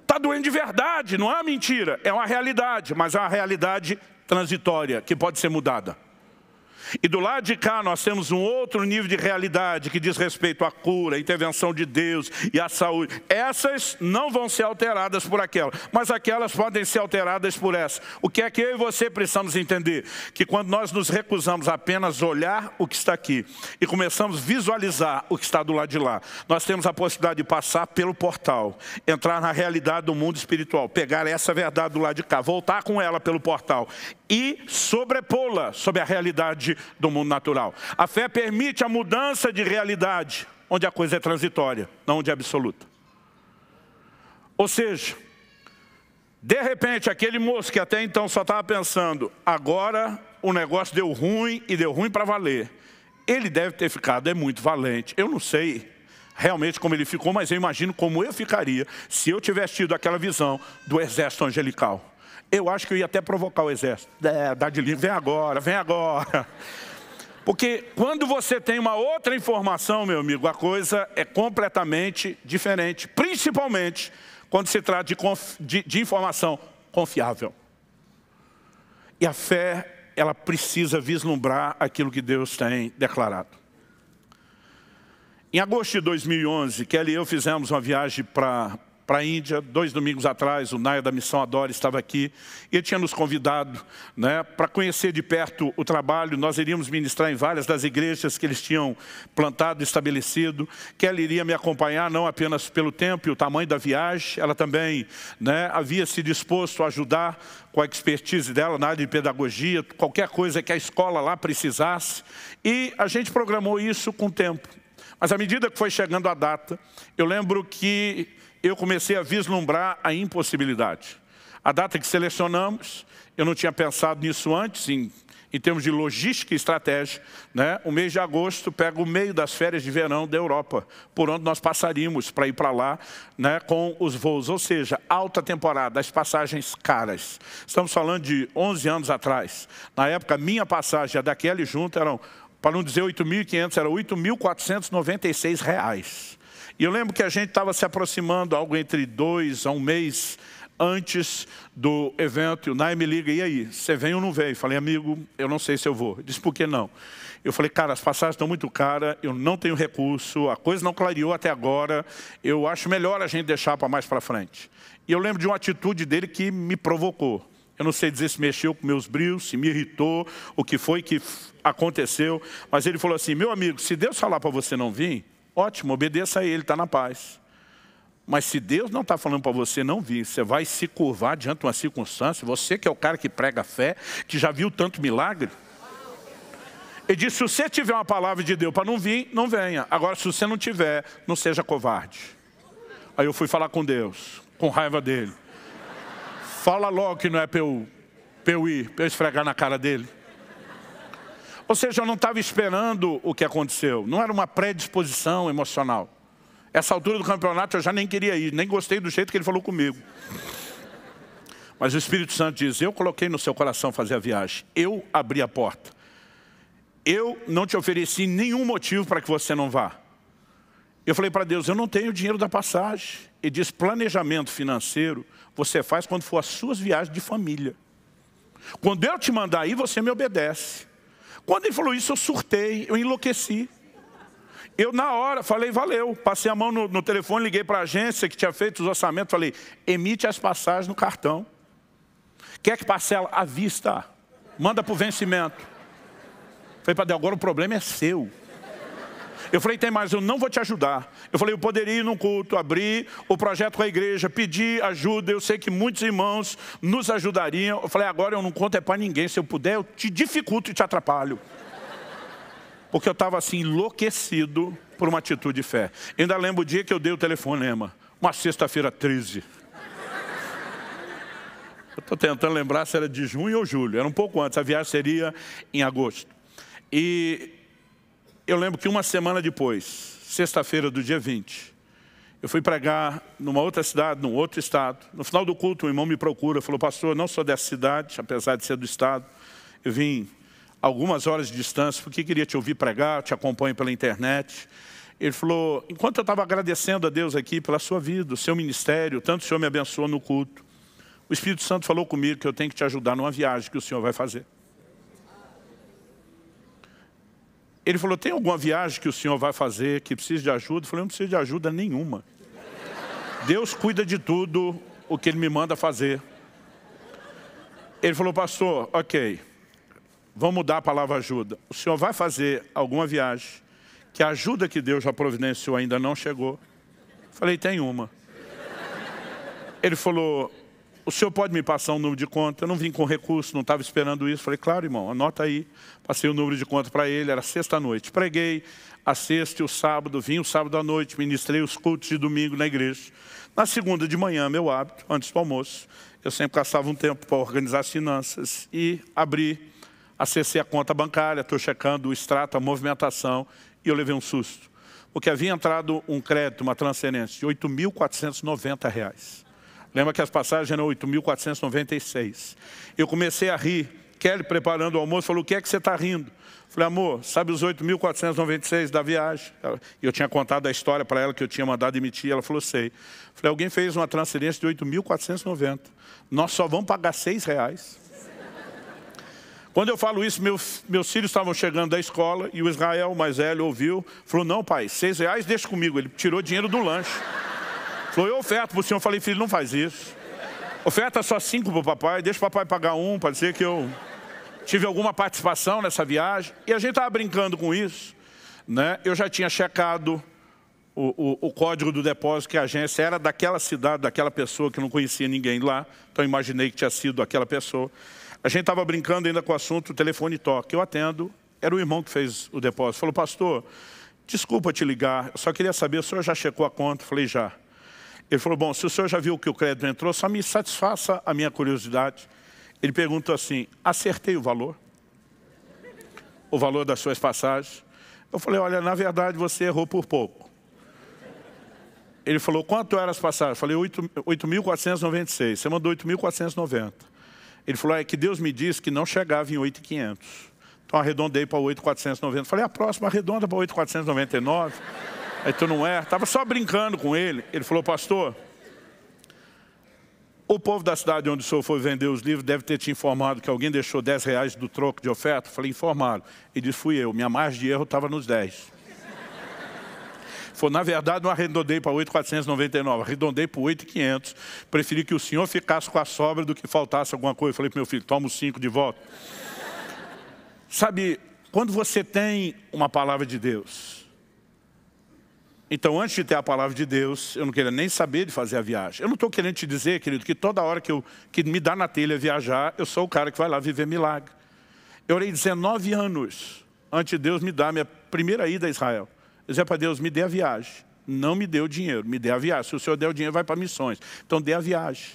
Está doendo de verdade, não é mentira. É uma realidade, mas é uma realidade transitória que pode ser mudada. E do lado de cá nós temos um outro nível de realidade que diz respeito à cura, à intervenção de Deus e à saúde. Essas não vão ser alteradas por aquela, mas aquelas podem ser alteradas por essa. O que é que eu e você precisamos entender? Que quando nós nos recusamos apenas olhar o que está aqui e começamos a visualizar o que está do lado de lá, nós temos a possibilidade de passar pelo portal, entrar na realidade do mundo espiritual, pegar essa verdade do lado de cá, voltar com ela pelo portal e sobrepô-la sobre a realidade do mundo natural. A fé permite a mudança de realidade, onde a coisa é transitória, não onde é absoluta. Ou seja, de repente, aquele moço que até então só estava pensando, agora o negócio deu ruim e deu ruim para valer. Ele deve ter ficado, é muito valente. Eu não sei realmente como ele ficou, mas eu imagino como eu ficaria se eu tivesse tido aquela visão do exército angelical eu acho que eu ia até provocar o exército. É, dá de livre, vem agora, vem agora. Porque quando você tem uma outra informação, meu amigo, a coisa é completamente diferente. Principalmente quando se trata de, de, de informação confiável. E a fé, ela precisa vislumbrar aquilo que Deus tem declarado. Em agosto de 2011, Kelly e eu fizemos uma viagem para para a Índia. Dois domingos atrás, o Naya da Missão Adora estava aqui. E ele tinha nos convidado né, para conhecer de perto o trabalho. Nós iríamos ministrar em várias das igrejas que eles tinham plantado, estabelecido. Que ela iria me acompanhar, não apenas pelo tempo e o tamanho da viagem. Ela também né, havia se disposto a ajudar com a expertise dela na área de pedagogia, qualquer coisa que a escola lá precisasse. E a gente programou isso com o tempo. Mas à medida que foi chegando a data, eu lembro que eu comecei a vislumbrar a impossibilidade. A data que selecionamos, eu não tinha pensado nisso antes, em, em termos de logística e estratégia. Né? O mês de agosto pega o meio das férias de verão da Europa, por onde nós passaríamos para ir para lá né, com os voos. Ou seja, alta temporada, as passagens caras. Estamos falando de 11 anos atrás. Na época, minha passagem, a daquela junto, eram para não dizer 8.500, era 8.496 reais. E eu lembro que a gente estava se aproximando, algo entre dois a um mês antes do evento, e o Naime me liga, e aí, você vem ou não vem? Eu falei, amigo, eu não sei se eu vou. Ele disse, por que não? Eu falei, cara, as passagens estão muito caras, eu não tenho recurso, a coisa não clareou até agora, eu acho melhor a gente deixar para mais para frente. E eu lembro de uma atitude dele que me provocou. Eu não sei dizer se mexeu com meus brios, se me irritou, o que foi que aconteceu, mas ele falou assim, meu amigo, se Deus falar para você não vir, ótimo, obedeça a ele, está na paz. Mas se Deus não está falando para você não vir, você vai se curvar diante de uma circunstância, você que é o cara que prega fé, que já viu tanto milagre. Ele disse: se você tiver uma palavra de Deus para não vir, não venha. Agora, se você não tiver, não seja covarde. Aí eu fui falar com Deus, com raiva dele. Fala logo que não é para eu, eu ir, para eu esfregar na cara dele. Ou seja, eu não estava esperando o que aconteceu. Não era uma predisposição emocional. Essa altura do campeonato eu já nem queria ir, nem gostei do jeito que ele falou comigo. Mas o Espírito Santo diz, eu coloquei no seu coração fazer a viagem. Eu abri a porta. Eu não te ofereci nenhum motivo para que você não vá. Eu falei para Deus, eu não tenho dinheiro da passagem. Ele diz, planejamento financeiro você faz quando for as suas viagens de família. Quando eu te mandar aí, você me obedece. Quando ele falou isso, eu surtei, eu enlouqueci. Eu, na hora, falei, valeu. Passei a mão no, no telefone, liguei para a agência que tinha feito os orçamentos, falei, emite as passagens no cartão. Quer que parcela? À vista. Manda para o vencimento. Falei, Padre, agora o problema é seu. Eu falei, tem mais, eu não vou te ajudar. Eu falei, eu poderia ir num culto, abrir o projeto com a igreja, pedir ajuda. Eu sei que muitos irmãos nos ajudariam. Eu falei, agora eu não conto é para ninguém. Se eu puder, eu te dificulto e te atrapalho. Porque eu estava assim, enlouquecido por uma atitude de fé. Ainda lembro o dia que eu dei o telefonema. Uma sexta-feira 13. Eu estou tentando lembrar se era de junho ou julho. Era um pouco antes. A viagem seria em agosto. E eu lembro que uma semana depois, sexta-feira do dia 20, eu fui pregar numa outra cidade, num outro estado. No final do culto, um irmão me procura, falou, pastor, não sou dessa cidade, apesar de ser do estado. Eu vim algumas horas de distância, porque queria te ouvir pregar, te acompanho pela internet. Ele falou, enquanto eu estava agradecendo a Deus aqui pela sua vida, o seu ministério, tanto o Senhor me abençoou no culto, o Espírito Santo falou comigo que eu tenho que te ajudar numa viagem que o Senhor vai fazer. Ele falou, tem alguma viagem que o senhor vai fazer que precisa de ajuda? Eu falei, não preciso de ajuda nenhuma. Deus cuida de tudo o que ele me manda fazer. Ele falou, pastor, ok, vamos mudar a palavra ajuda. O senhor vai fazer alguma viagem que a ajuda que Deus já providenciou ainda não chegou? Eu falei, tem uma. Ele falou, o senhor pode me passar um número de conta? Eu não vim com recurso, não estava esperando isso. Falei, claro, irmão, anota aí. Passei o número de conta para ele, era sexta-noite. Preguei a sexta e o sábado, vim o sábado à noite, ministrei os cultos de domingo na igreja. Na segunda de manhã, meu hábito, antes do almoço, eu sempre gastava um tempo para organizar as finanças e abri, acessei a conta bancária, estou checando o extrato, a movimentação, e eu levei um susto. Porque havia entrado um crédito, uma transferência de R$ 8.490. Lembra que as passagens eram 8.496. Eu comecei a rir. Kelly, preparando o almoço, falou, o que é que você está rindo? Falei, amor, sabe os 8.496 da viagem? Eu tinha contado a história para ela que eu tinha mandado emitir, ela falou, sei. Falei, alguém fez uma transferência de 8.490. Nós só vamos pagar seis reais. Quando eu falo isso, meus, meus filhos estavam chegando da escola e o Israel, mais velho, ouviu, falou, não pai, seis reais deixa comigo. Ele tirou dinheiro do lanche. Falou, eu oferto para o senhor. Eu falei, filho, não faz isso. Oferta só cinco para o papai, deixa o papai pagar um, pode ser que eu tive alguma participação nessa viagem. E a gente estava brincando com isso. Né? Eu já tinha checado o, o, o, código do depósito que a agência era daquela cidade, daquela pessoa que não conhecia ninguém lá. Então imaginei que tinha sido aquela pessoa. A gente estava brincando ainda com o assunto, o telefone toca. Eu atendo, era o irmão que fez o depósito. Falou, pastor, desculpa te ligar, eu só queria saber, o senhor já checou a conta? falei, já. Ele falou, bom, se o senhor já viu que o crédito entrou, só me satisfaça a minha curiosidade. Ele perguntou assim, acertei o valor? O valor das suas passagens? Eu falei, olha, na verdade você errou por pouco. Ele falou, quanto eram as passagens? Eu falei, 8.496. Você mandou 8.490. Ele falou, é que Deus me disse que não chegava em 8.500. Então arredondei para 8.490. Falei, a próxima arredonda para 8.499. Aí tu não é? Estava só brincando com ele. Ele falou, pastor, o povo da cidade onde o senhor foi vender os livros deve ter te informado que alguém deixou 10 reais do troco de oferta. Falei, informado. Ele disse, fui eu. Minha margem de erro estava nos 10. Foi, na verdade, não arredondei para 8,499, arredondei para 8,500. Preferi que o senhor ficasse com a sobra do que faltasse alguma coisa. Falei para meu filho, toma os 5 de volta. Sabe, quando você tem uma palavra de Deus, então, antes de ter a palavra de Deus, eu não queria nem saber de fazer a viagem. Eu não estou querendo te dizer, querido, que toda hora que, eu, que me dá na telha viajar, eu sou o cara que vai lá viver milagre. Eu orei 19 anos antes de Deus me dar minha primeira ida a Israel. Eu dizia para Deus, me dê a viagem. Não me dê o dinheiro, me dê a viagem. Se o Senhor der o dinheiro, vai para missões. Então, dê a viagem.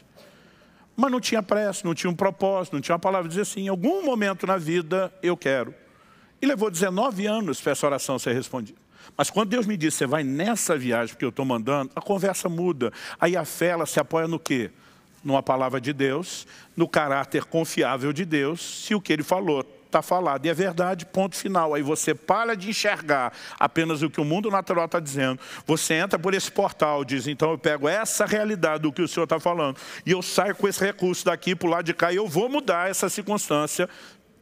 Mas não tinha pressa, não tinha um propósito, não tinha uma palavra. Dizer assim, em algum momento na vida, eu quero. E levou 19 anos para essa oração ser respondida. Mas quando Deus me diz, você vai nessa viagem que eu estou mandando, a conversa muda. Aí a fé, ela se apoia no quê? Numa palavra de Deus, no caráter confiável de Deus, se o que ele falou está falado e é verdade, ponto final. Aí você para de enxergar apenas o que o mundo natural está dizendo. Você entra por esse portal, diz, então eu pego essa realidade do que o senhor está falando e eu saio com esse recurso daqui para o lado de cá e eu vou mudar essa circunstância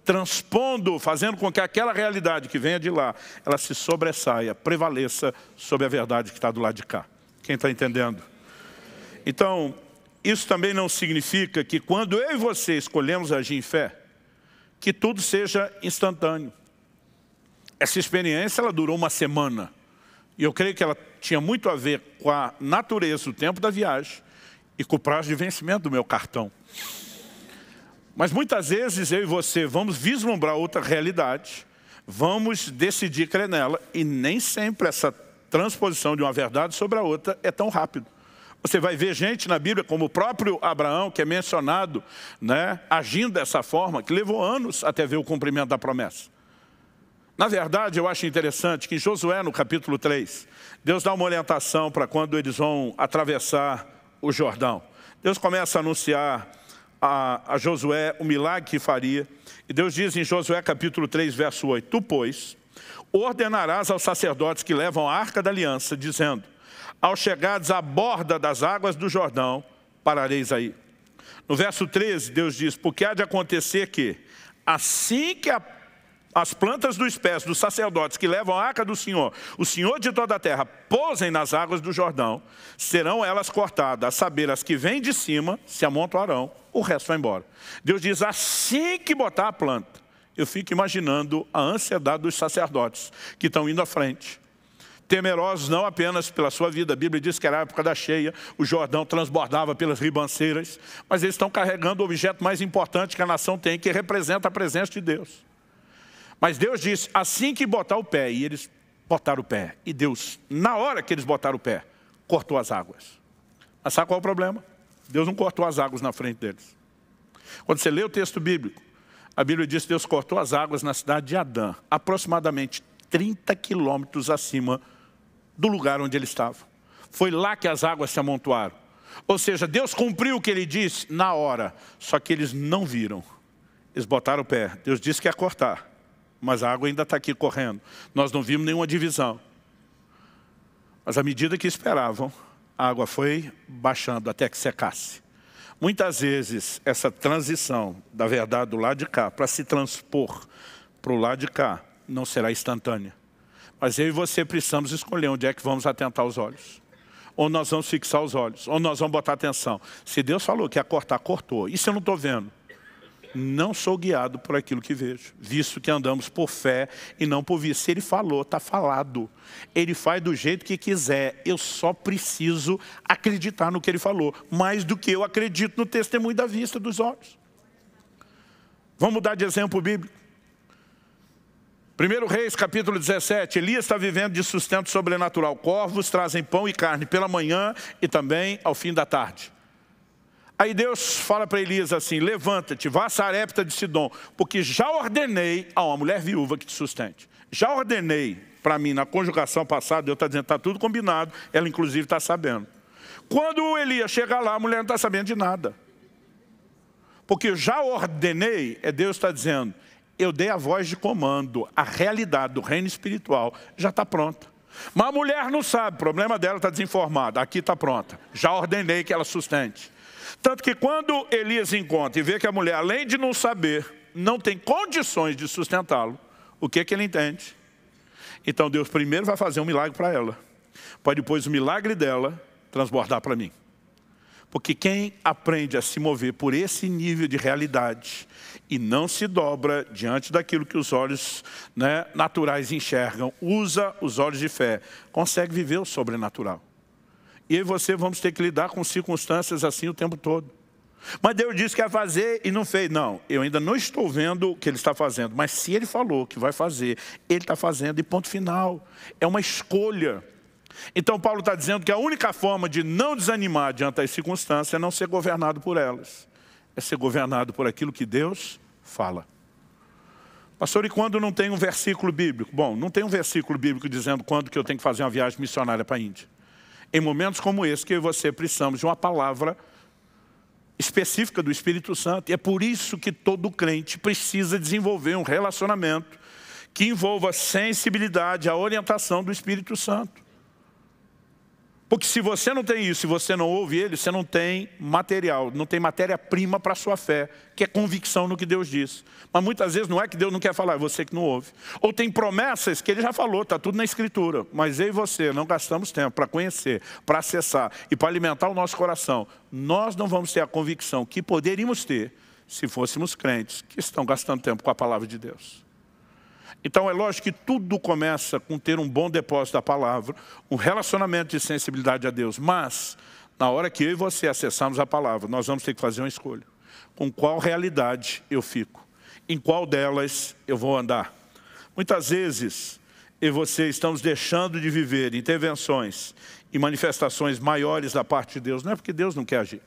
transpondo, fazendo com que aquela realidade que venha de lá, ela se sobressaia, prevaleça sobre a verdade que está do lado de cá. Quem está entendendo? Então, isso também não significa que quando eu e você escolhemos agir em fé, que tudo seja instantâneo. Essa experiência ela durou uma semana. E eu creio que ela tinha muito a ver com a natureza, o tempo da viagem e com o prazo de vencimento do meu cartão. Mas muitas vezes eu e você vamos vislumbrar outra realidade, vamos decidir crer nela, e nem sempre essa transposição de uma verdade sobre a outra é tão rápido. Você vai ver gente na Bíblia, como o próprio Abraão, que é mencionado, né, agindo dessa forma, que levou anos até ver o cumprimento da promessa. Na verdade, eu acho interessante que em Josué, no capítulo 3, Deus dá uma orientação para quando eles vão atravessar o Jordão. Deus começa a anunciar a, a Josué o milagre que faria. E Deus diz em Josué capítulo 3, verso 8, Tu, pois, ordenarás aos sacerdotes que levam a arca da aliança, dizendo, ao chegares à borda das águas do Jordão, parareis aí. No verso 13, Deus diz, porque há de acontecer que, assim que a as plantas dos pés dos sacerdotes que levam a arca do Senhor, o Senhor de toda a terra, posem nas águas do Jordão, serão elas cortadas, a saber, as que vêm de cima se amontoarão, o resto vai embora. Deus diz, assim que botar a planta, eu fico imaginando a ansiedade dos sacerdotes que estão indo à frente. Temerosos não apenas pela sua vida, a Bíblia diz que era a época da cheia, o Jordão transbordava pelas ribanceiras, mas eles estão carregando o objeto mais importante que a nação tem, que representa a presença de Deus. Mas Deus disse, assim que botar o pé, e eles botaram o pé. E Deus, na hora que eles botaram o pé, cortou as águas. Mas sabe qual é o problema? Deus não cortou as águas na frente deles. Quando você lê o texto bíblico, a Bíblia diz que Deus cortou as águas na cidade de Adã, aproximadamente 30 quilômetros acima do lugar onde ele estava. Foi lá que as águas se amontoaram. Ou seja, Deus cumpriu o que ele disse na hora, só que eles não viram. Eles botaram o pé. Deus disse que ia cortar mas a água ainda está aqui correndo. Nós não vimos nenhuma divisão. Mas à medida que esperavam, a água foi baixando até que secasse. Muitas vezes, essa transição da verdade do lado de cá para se transpor para o lado de cá não será instantânea. Mas eu e você precisamos escolher onde é que vamos atentar os olhos. Ou nós vamos fixar os olhos, ou nós vamos botar atenção. Se Deus falou que ia cortar, cortou. Isso eu não estou vendo não sou guiado por aquilo que vejo, visto que andamos por fé e não por vista. Se ele falou, está falado. Ele faz do jeito que quiser. Eu só preciso acreditar no que ele falou, mais do que eu acredito no testemunho da vista dos olhos. Vamos mudar de exemplo bíblico. 1 Reis, capítulo 17, Elias está vivendo de sustento sobrenatural. Corvos trazem pão e carne pela manhã e também ao fim da tarde. Aí Deus fala para Elias assim, levanta-te, vá a Sarepta de Sidom, porque já ordenei a uma mulher viúva que te sustente. Já ordenei, para mim, na conjugação passada, Deus está dizendo, está tudo combinado, ela inclusive está sabendo. Quando Elias chega lá, a mulher não está sabendo de nada. Porque já ordenei, é Deus está dizendo, eu dei a voz de comando, a realidade do reino espiritual já está pronta. Mas a mulher não sabe, o problema dela está desinformada, aqui está pronta. Já ordenei que ela sustente. Tanto que quando Elias encontra e vê que a mulher, além de não saber, não tem condições de sustentá-lo, o que, é que ele entende? Então Deus primeiro vai fazer um milagre para ela, para depois o milagre dela transbordar para mim. Porque quem aprende a se mover por esse nível de realidade e não se dobra diante daquilo que os olhos né, naturais enxergam, usa os olhos de fé, consegue viver o sobrenatural eu e você vamos ter que lidar com circunstâncias assim o tempo todo. Mas Deus disse que ia fazer e não fez. Não, eu ainda não estou vendo o que ele está fazendo. Mas se ele falou que vai fazer, ele está fazendo e ponto final. É uma escolha. Então Paulo está dizendo que a única forma de não desanimar diante das circunstâncias é não ser governado por elas. É ser governado por aquilo que Deus fala. Pastor, e quando não tem um versículo bíblico? Bom, não tem um versículo bíblico dizendo quando que eu tenho que fazer uma viagem missionária para a Índia. Em momentos como esse que eu e você precisamos de uma palavra específica do Espírito Santo. E é por isso que todo crente precisa desenvolver um relacionamento que envolva sensibilidade à orientação do Espírito Santo. Porque se você não tem isso, se você não ouve ele, você não tem material, não tem matéria-prima para a sua fé, que é convicção no que Deus diz. Mas muitas vezes não é que Deus não quer falar, é você que não ouve. Ou tem promessas que ele já falou, está tudo na Escritura. Mas eu e você não gastamos tempo para conhecer, para acessar e para alimentar o nosso coração. Nós não vamos ter a convicção que poderíamos ter se fôssemos crentes que estão gastando tempo com a palavra de Deus. Então é lógico que tudo começa com ter um bom depósito da palavra, um relacionamento de sensibilidade a Deus. Mas, na hora que eu e você acessarmos a palavra, nós vamos ter que fazer uma escolha. Com qual realidade eu fico? Em qual delas eu vou andar? Muitas vezes, eu e você estamos deixando de viver intervenções e manifestações maiores da parte de Deus. Não é porque Deus não quer agir.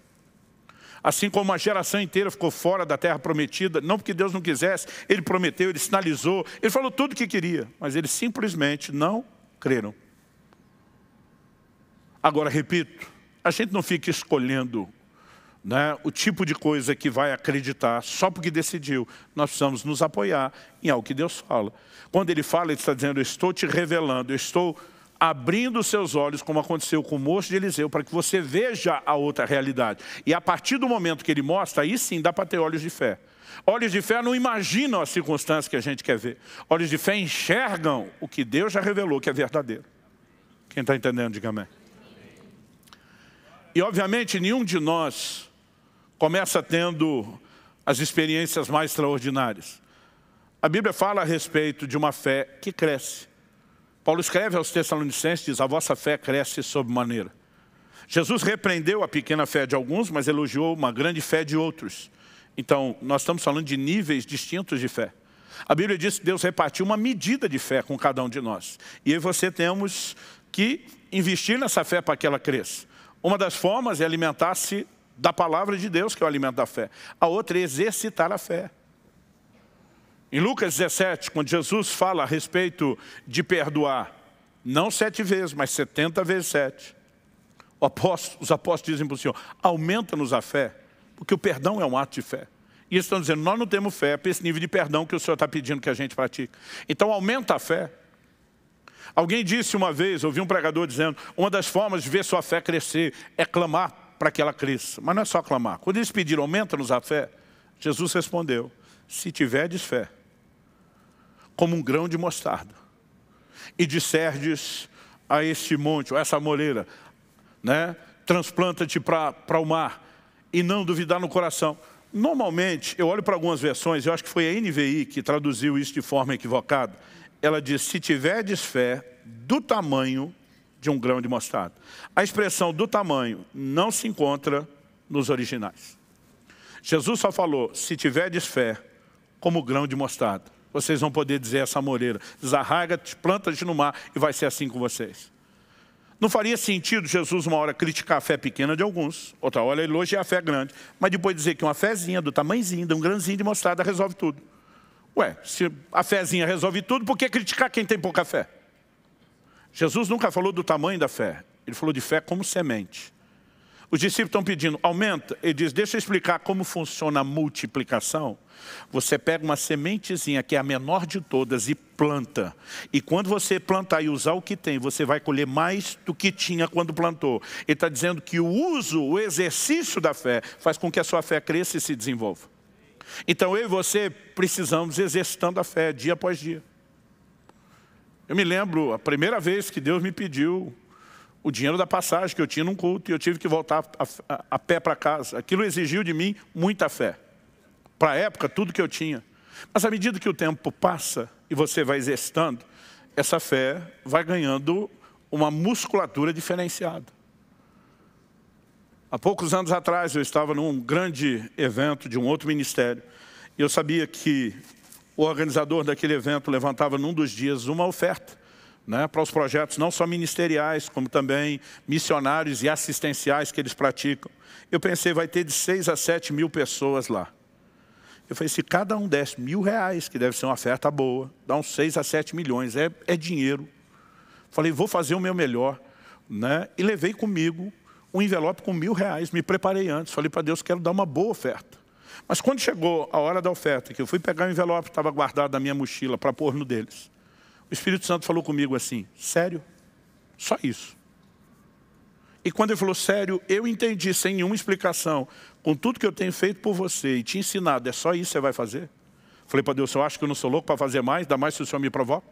Assim como a geração inteira ficou fora da terra prometida, não porque Deus não quisesse, ele prometeu, ele sinalizou, ele falou tudo o que queria, mas eles simplesmente não creram. Agora, repito, a gente não fica escolhendo né, o tipo de coisa que vai acreditar só porque decidiu. Nós precisamos nos apoiar em algo que Deus fala. Quando Ele fala, Ele está dizendo, eu estou te revelando, eu estou abrindo seus olhos, como aconteceu com o moço de Eliseu, para que você veja a outra realidade. E a partir do momento que ele mostra, aí sim dá para ter olhos de fé. Olhos de fé não imaginam as circunstâncias que a gente quer ver. Olhos de fé enxergam o que Deus já revelou que é verdadeiro. Quem está entendendo, diga amém. E obviamente nenhum de nós começa tendo as experiências mais extraordinárias. A Bíblia fala a respeito de uma fé que cresce. Paulo escreve aos Tessalonicenses, diz: A vossa fé cresce sob maneira. Jesus repreendeu a pequena fé de alguns, mas elogiou uma grande fé de outros. Então, nós estamos falando de níveis distintos de fé. A Bíblia diz que Deus repartiu uma medida de fé com cada um de nós. E eu e você temos que investir nessa fé para que ela cresça. Uma das formas é alimentar-se da palavra de Deus, que é o alimento da fé. A outra é exercitar a fé. Em Lucas 17, quando Jesus fala a respeito de perdoar, não sete vezes, mas setenta vezes sete. Apóstolo, os apóstolos dizem para o Senhor, aumenta-nos a fé, porque o perdão é um ato de fé. E eles estão dizendo, nós não temos fé para esse nível de perdão que o Senhor está pedindo que a gente pratique. Então aumenta a fé. Alguém disse uma vez, ouvi um pregador dizendo, uma das formas de ver sua fé crescer é clamar para que ela cresça. Mas não é só clamar. Quando eles pediram, aumenta-nos a fé, Jesus respondeu, se tiverdes fé, como um grão de mostarda. E disserdes a este monte, ou a essa moleira, né? transplanta-te para o mar, e não duvidar no coração. Normalmente, eu olho para algumas versões, eu acho que foi a NVI que traduziu isso de forma equivocada. Ela diz, se tiver fé do tamanho de um grão de mostarda. A expressão do tamanho não se encontra nos originais. Jesus só falou, se tiver fé como grão de mostarda. Vocês vão poder dizer essa moreira, desarraga-te, planta-te no mar e vai ser assim com vocês. Não faria sentido Jesus uma hora criticar a fé pequena de alguns, outra hora elogiar a fé grande, mas depois dizer que uma fézinha do tamanhozinho, de um grãozinho de mostrada resolve tudo. Ué, se a fézinha resolve tudo, por que criticar quem tem pouca fé? Jesus nunca falou do tamanho da fé, ele falou de fé como semente. Os discípulos estão pedindo, aumenta. Ele diz, deixa eu explicar como funciona a multiplicação. Você pega uma sementezinha, que é a menor de todas, e planta. E quando você plantar e usar o que tem, você vai colher mais do que tinha quando plantou. Ele está dizendo que o uso, o exercício da fé, faz com que a sua fé cresça e se desenvolva. Então eu e você precisamos exercitando a fé dia após dia. Eu me lembro, a primeira vez que Deus me pediu o dinheiro da passagem que eu tinha num culto e eu tive que voltar a, a, a pé para casa. Aquilo exigiu de mim muita fé. Para a época, tudo que eu tinha. Mas à medida que o tempo passa e você vai exercitando, essa fé vai ganhando uma musculatura diferenciada. Há poucos anos atrás, eu estava num grande evento de um outro ministério. E eu sabia que o organizador daquele evento levantava num dos dias uma oferta né, para os projetos não só ministeriais, como também missionários e assistenciais que eles praticam. Eu pensei, vai ter de 6 a 7 mil pessoas lá. Eu falei, se cada um desse mil reais, que deve ser uma oferta boa, dá uns 6 a 7 milhões, é, é dinheiro. Falei, vou fazer o meu melhor. Né? E levei comigo um envelope com mil reais, me preparei antes. Falei para Deus, quero dar uma boa oferta. Mas quando chegou a hora da oferta, que eu fui pegar o envelope, estava guardado na minha mochila para pôr no deles. O Espírito Santo falou comigo assim, sério? Só isso. E quando ele falou, sério, eu entendi sem nenhuma explicação, com tudo que eu tenho feito por você e te ensinado, é só isso que você vai fazer? Falei para Deus, eu acho que eu não sou louco para fazer mais, ainda mais se o Senhor me provoca.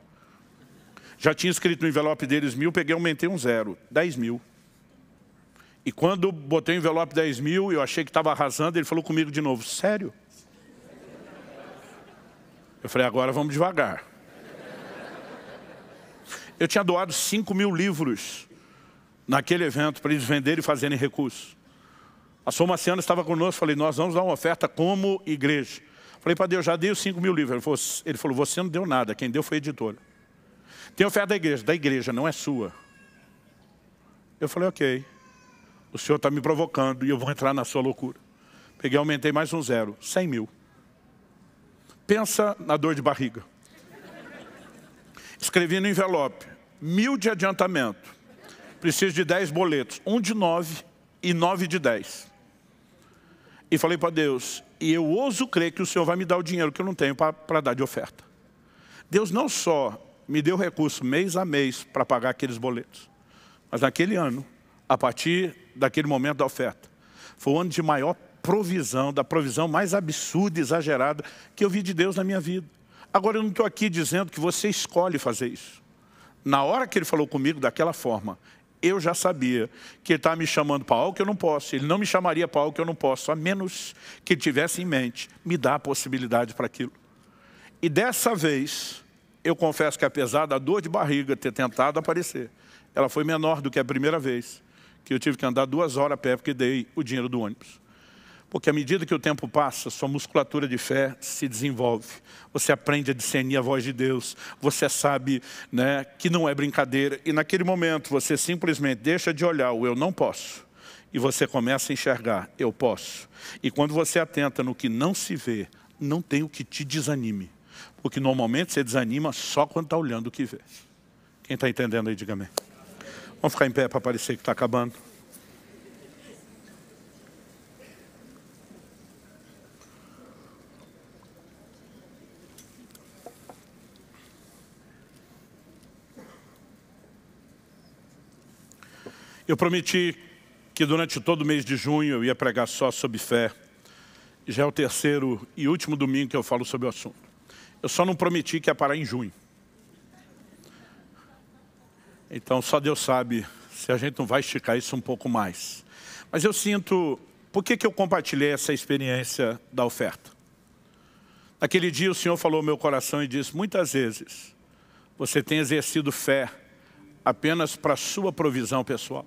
Já tinha escrito no envelope deles mil, peguei aumentei um zero, dez mil. E quando botei o envelope 10 mil, eu achei que estava arrasando, ele falou comigo de novo, sério? Eu falei, agora vamos devagar. Eu tinha doado 5 mil livros naquele evento para eles venderem e fazerem recursos. A Marciana estava conosco, falei, nós vamos dar uma oferta como igreja. Falei para Deus, já dei os 5 mil livros. Ele falou, ele falou, você não deu nada, quem deu foi a editora. Tem oferta da igreja, da igreja, não é sua. Eu falei, ok, o senhor está me provocando e eu vou entrar na sua loucura. Peguei, aumentei mais um zero, 100 mil. Pensa na dor de barriga. Escrevi no envelope, mil de adiantamento. Preciso de dez boletos, um de nove e nove de dez. E falei para Deus, e eu ouso crer que o Senhor vai me dar o dinheiro que eu não tenho para dar de oferta. Deus não só me deu recurso mês a mês para pagar aqueles boletos, mas naquele ano, a partir daquele momento da oferta, foi o ano de maior provisão, da provisão mais absurda e exagerada que eu vi de Deus na minha vida. Agora, eu não estou aqui dizendo que você escolhe fazer isso. Na hora que ele falou comigo daquela forma, eu já sabia que ele estava tá me chamando para algo que eu não posso. Ele não me chamaria para algo que eu não posso, a menos que ele tivesse em mente, me dar a possibilidade para aquilo. E dessa vez, eu confesso que apesar da dor de barriga ter tentado aparecer, ela foi menor do que a primeira vez, que eu tive que andar duas horas a pé, porque dei o dinheiro do ônibus. Porque à medida que o tempo passa, sua musculatura de fé se desenvolve. Você aprende a discernir a voz de Deus. Você sabe né, que não é brincadeira. E naquele momento você simplesmente deixa de olhar o eu não posso. E você começa a enxergar, eu posso. E quando você atenta no que não se vê, não tem o que te desanime. Porque normalmente você desanima só quando está olhando o que vê. Quem está entendendo aí, diga amém. Vamos ficar em pé para parecer que está acabando. Eu prometi que durante todo o mês de junho eu ia pregar só sobre fé. Já é o terceiro e último domingo que eu falo sobre o assunto. Eu só não prometi que ia parar em junho. Então só Deus sabe se a gente não vai esticar isso um pouco mais. Mas eu sinto, por que, que eu compartilhei essa experiência da oferta? Naquele dia o Senhor falou ao meu coração e disse, muitas vezes você tem exercido fé apenas para sua provisão pessoal.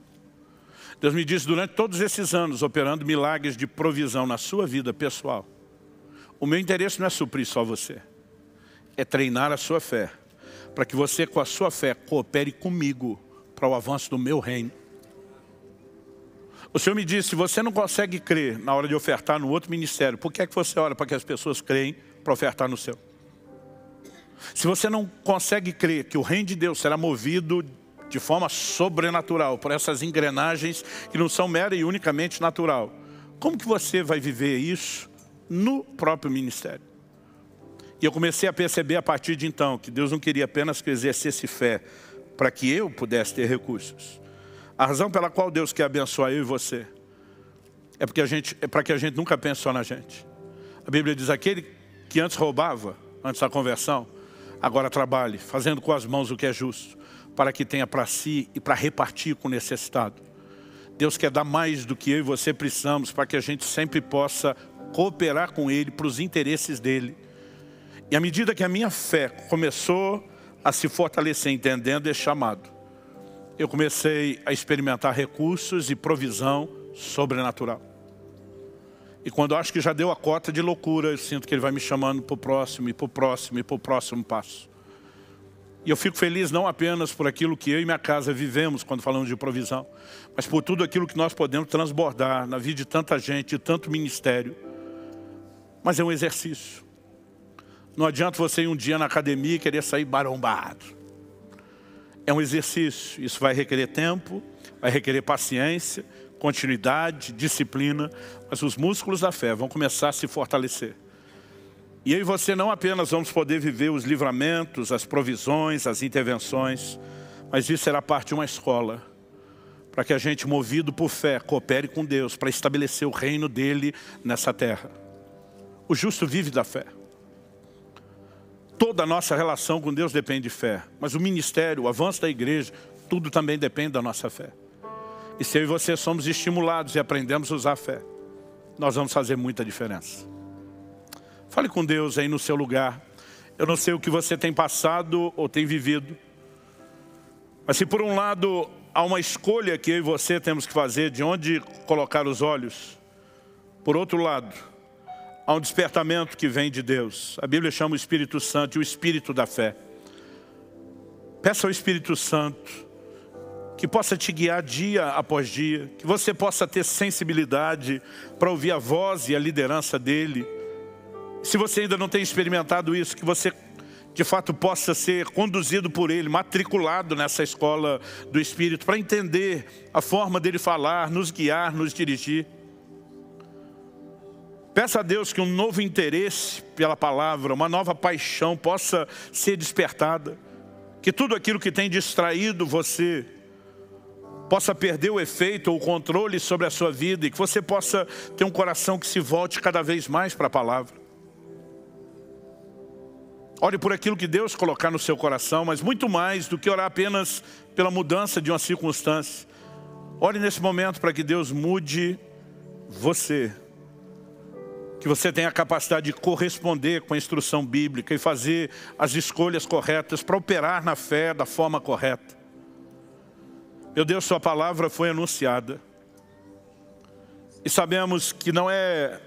Deus me disse, durante todos esses anos, operando milagres de provisão na sua vida pessoal, o meu interesse não é suprir só você, é treinar a sua fé, para que você, com a sua fé, coopere comigo para o avanço do meu reino. O Senhor me disse, se você não consegue crer na hora de ofertar no outro ministério, por que é que você ora para que as pessoas creem para ofertar no seu? Se você não consegue crer que o reino de Deus será movido de forma sobrenatural, por essas engrenagens que não são mera e unicamente natural. Como que você vai viver isso no próprio ministério? E eu comecei a perceber a partir de então que Deus não queria apenas que eu exercesse fé para que eu pudesse ter recursos. A razão pela qual Deus quer abençoar eu e você é porque a gente é para que a gente nunca pense só na gente. A Bíblia diz aquele que antes roubava, antes da conversão, agora trabalhe, fazendo com as mãos o que é justo, para que tenha para si e para repartir com o necessitado. Deus quer dar mais do que eu e você precisamos para que a gente sempre possa cooperar com Ele para os interesses dEle. E à medida que a minha fé começou a se fortalecer, entendendo esse chamado, eu comecei a experimentar recursos e provisão sobrenatural. E quando eu acho que já deu a cota de loucura, eu sinto que ele vai me chamando para o próximo, e para o próximo, e para o próximo passo. E eu fico feliz não apenas por aquilo que eu e minha casa vivemos quando falamos de provisão, mas por tudo aquilo que nós podemos transbordar na vida de tanta gente, de tanto ministério. Mas é um exercício. Não adianta você ir um dia na academia e querer sair barombado. É um exercício. Isso vai requerer tempo, vai requerer paciência, continuidade, disciplina, mas os músculos da fé vão começar a se fortalecer. E eu e você não apenas vamos poder viver os livramentos, as provisões, as intervenções, mas isso será parte de uma escola, para que a gente, movido por fé, coopere com Deus, para estabelecer o reino dEle nessa terra. O justo vive da fé. Toda a nossa relação com Deus depende de fé, mas o ministério, o avanço da igreja, tudo também depende da nossa fé. E se eu e você somos estimulados e aprendemos a usar a fé, nós vamos fazer muita diferença. Fale com Deus aí no seu lugar. Eu não sei o que você tem passado ou tem vivido. Mas se por um lado há uma escolha que eu e você temos que fazer de onde colocar os olhos, por outro lado, há um despertamento que vem de Deus. A Bíblia chama o Espírito Santo e o Espírito da fé. Peça ao Espírito Santo que possa te guiar dia após dia, que você possa ter sensibilidade para ouvir a voz e a liderança dEle, se você ainda não tem experimentado isso, que você de fato possa ser conduzido por Ele, matriculado nessa escola do Espírito, para entender a forma dele falar, nos guiar, nos dirigir. Peça a Deus que um novo interesse pela palavra, uma nova paixão possa ser despertada. Que tudo aquilo que tem distraído você possa perder o efeito ou o controle sobre a sua vida e que você possa ter um coração que se volte cada vez mais para a palavra. Ore por aquilo que Deus colocar no seu coração, mas muito mais do que orar apenas pela mudança de uma circunstância. Ore nesse momento para que Deus mude você. Que você tenha a capacidade de corresponder com a instrução bíblica e fazer as escolhas corretas para operar na fé da forma correta. Meu Deus, Sua palavra foi anunciada. E sabemos que não é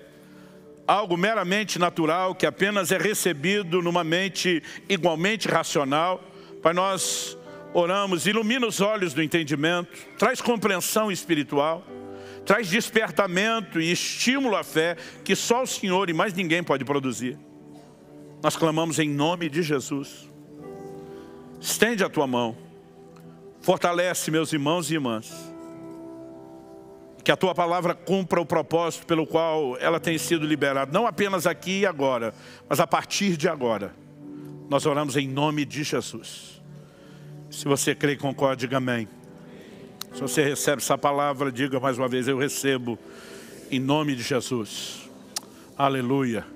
algo meramente natural que apenas é recebido numa mente igualmente racional. Pai, nós oramos, ilumina os olhos do entendimento, traz compreensão espiritual, traz despertamento e estímulo à fé que só o Senhor e mais ninguém pode produzir. Nós clamamos em nome de Jesus. Estende a tua mão. Fortalece meus irmãos e irmãs que a tua palavra cumpra o propósito pelo qual ela tem sido liberada, não apenas aqui e agora, mas a partir de agora. Nós oramos em nome de Jesus. Se você crê e concorda, diga amém. Se você recebe essa palavra, diga mais uma vez, eu recebo em nome de Jesus. Aleluia.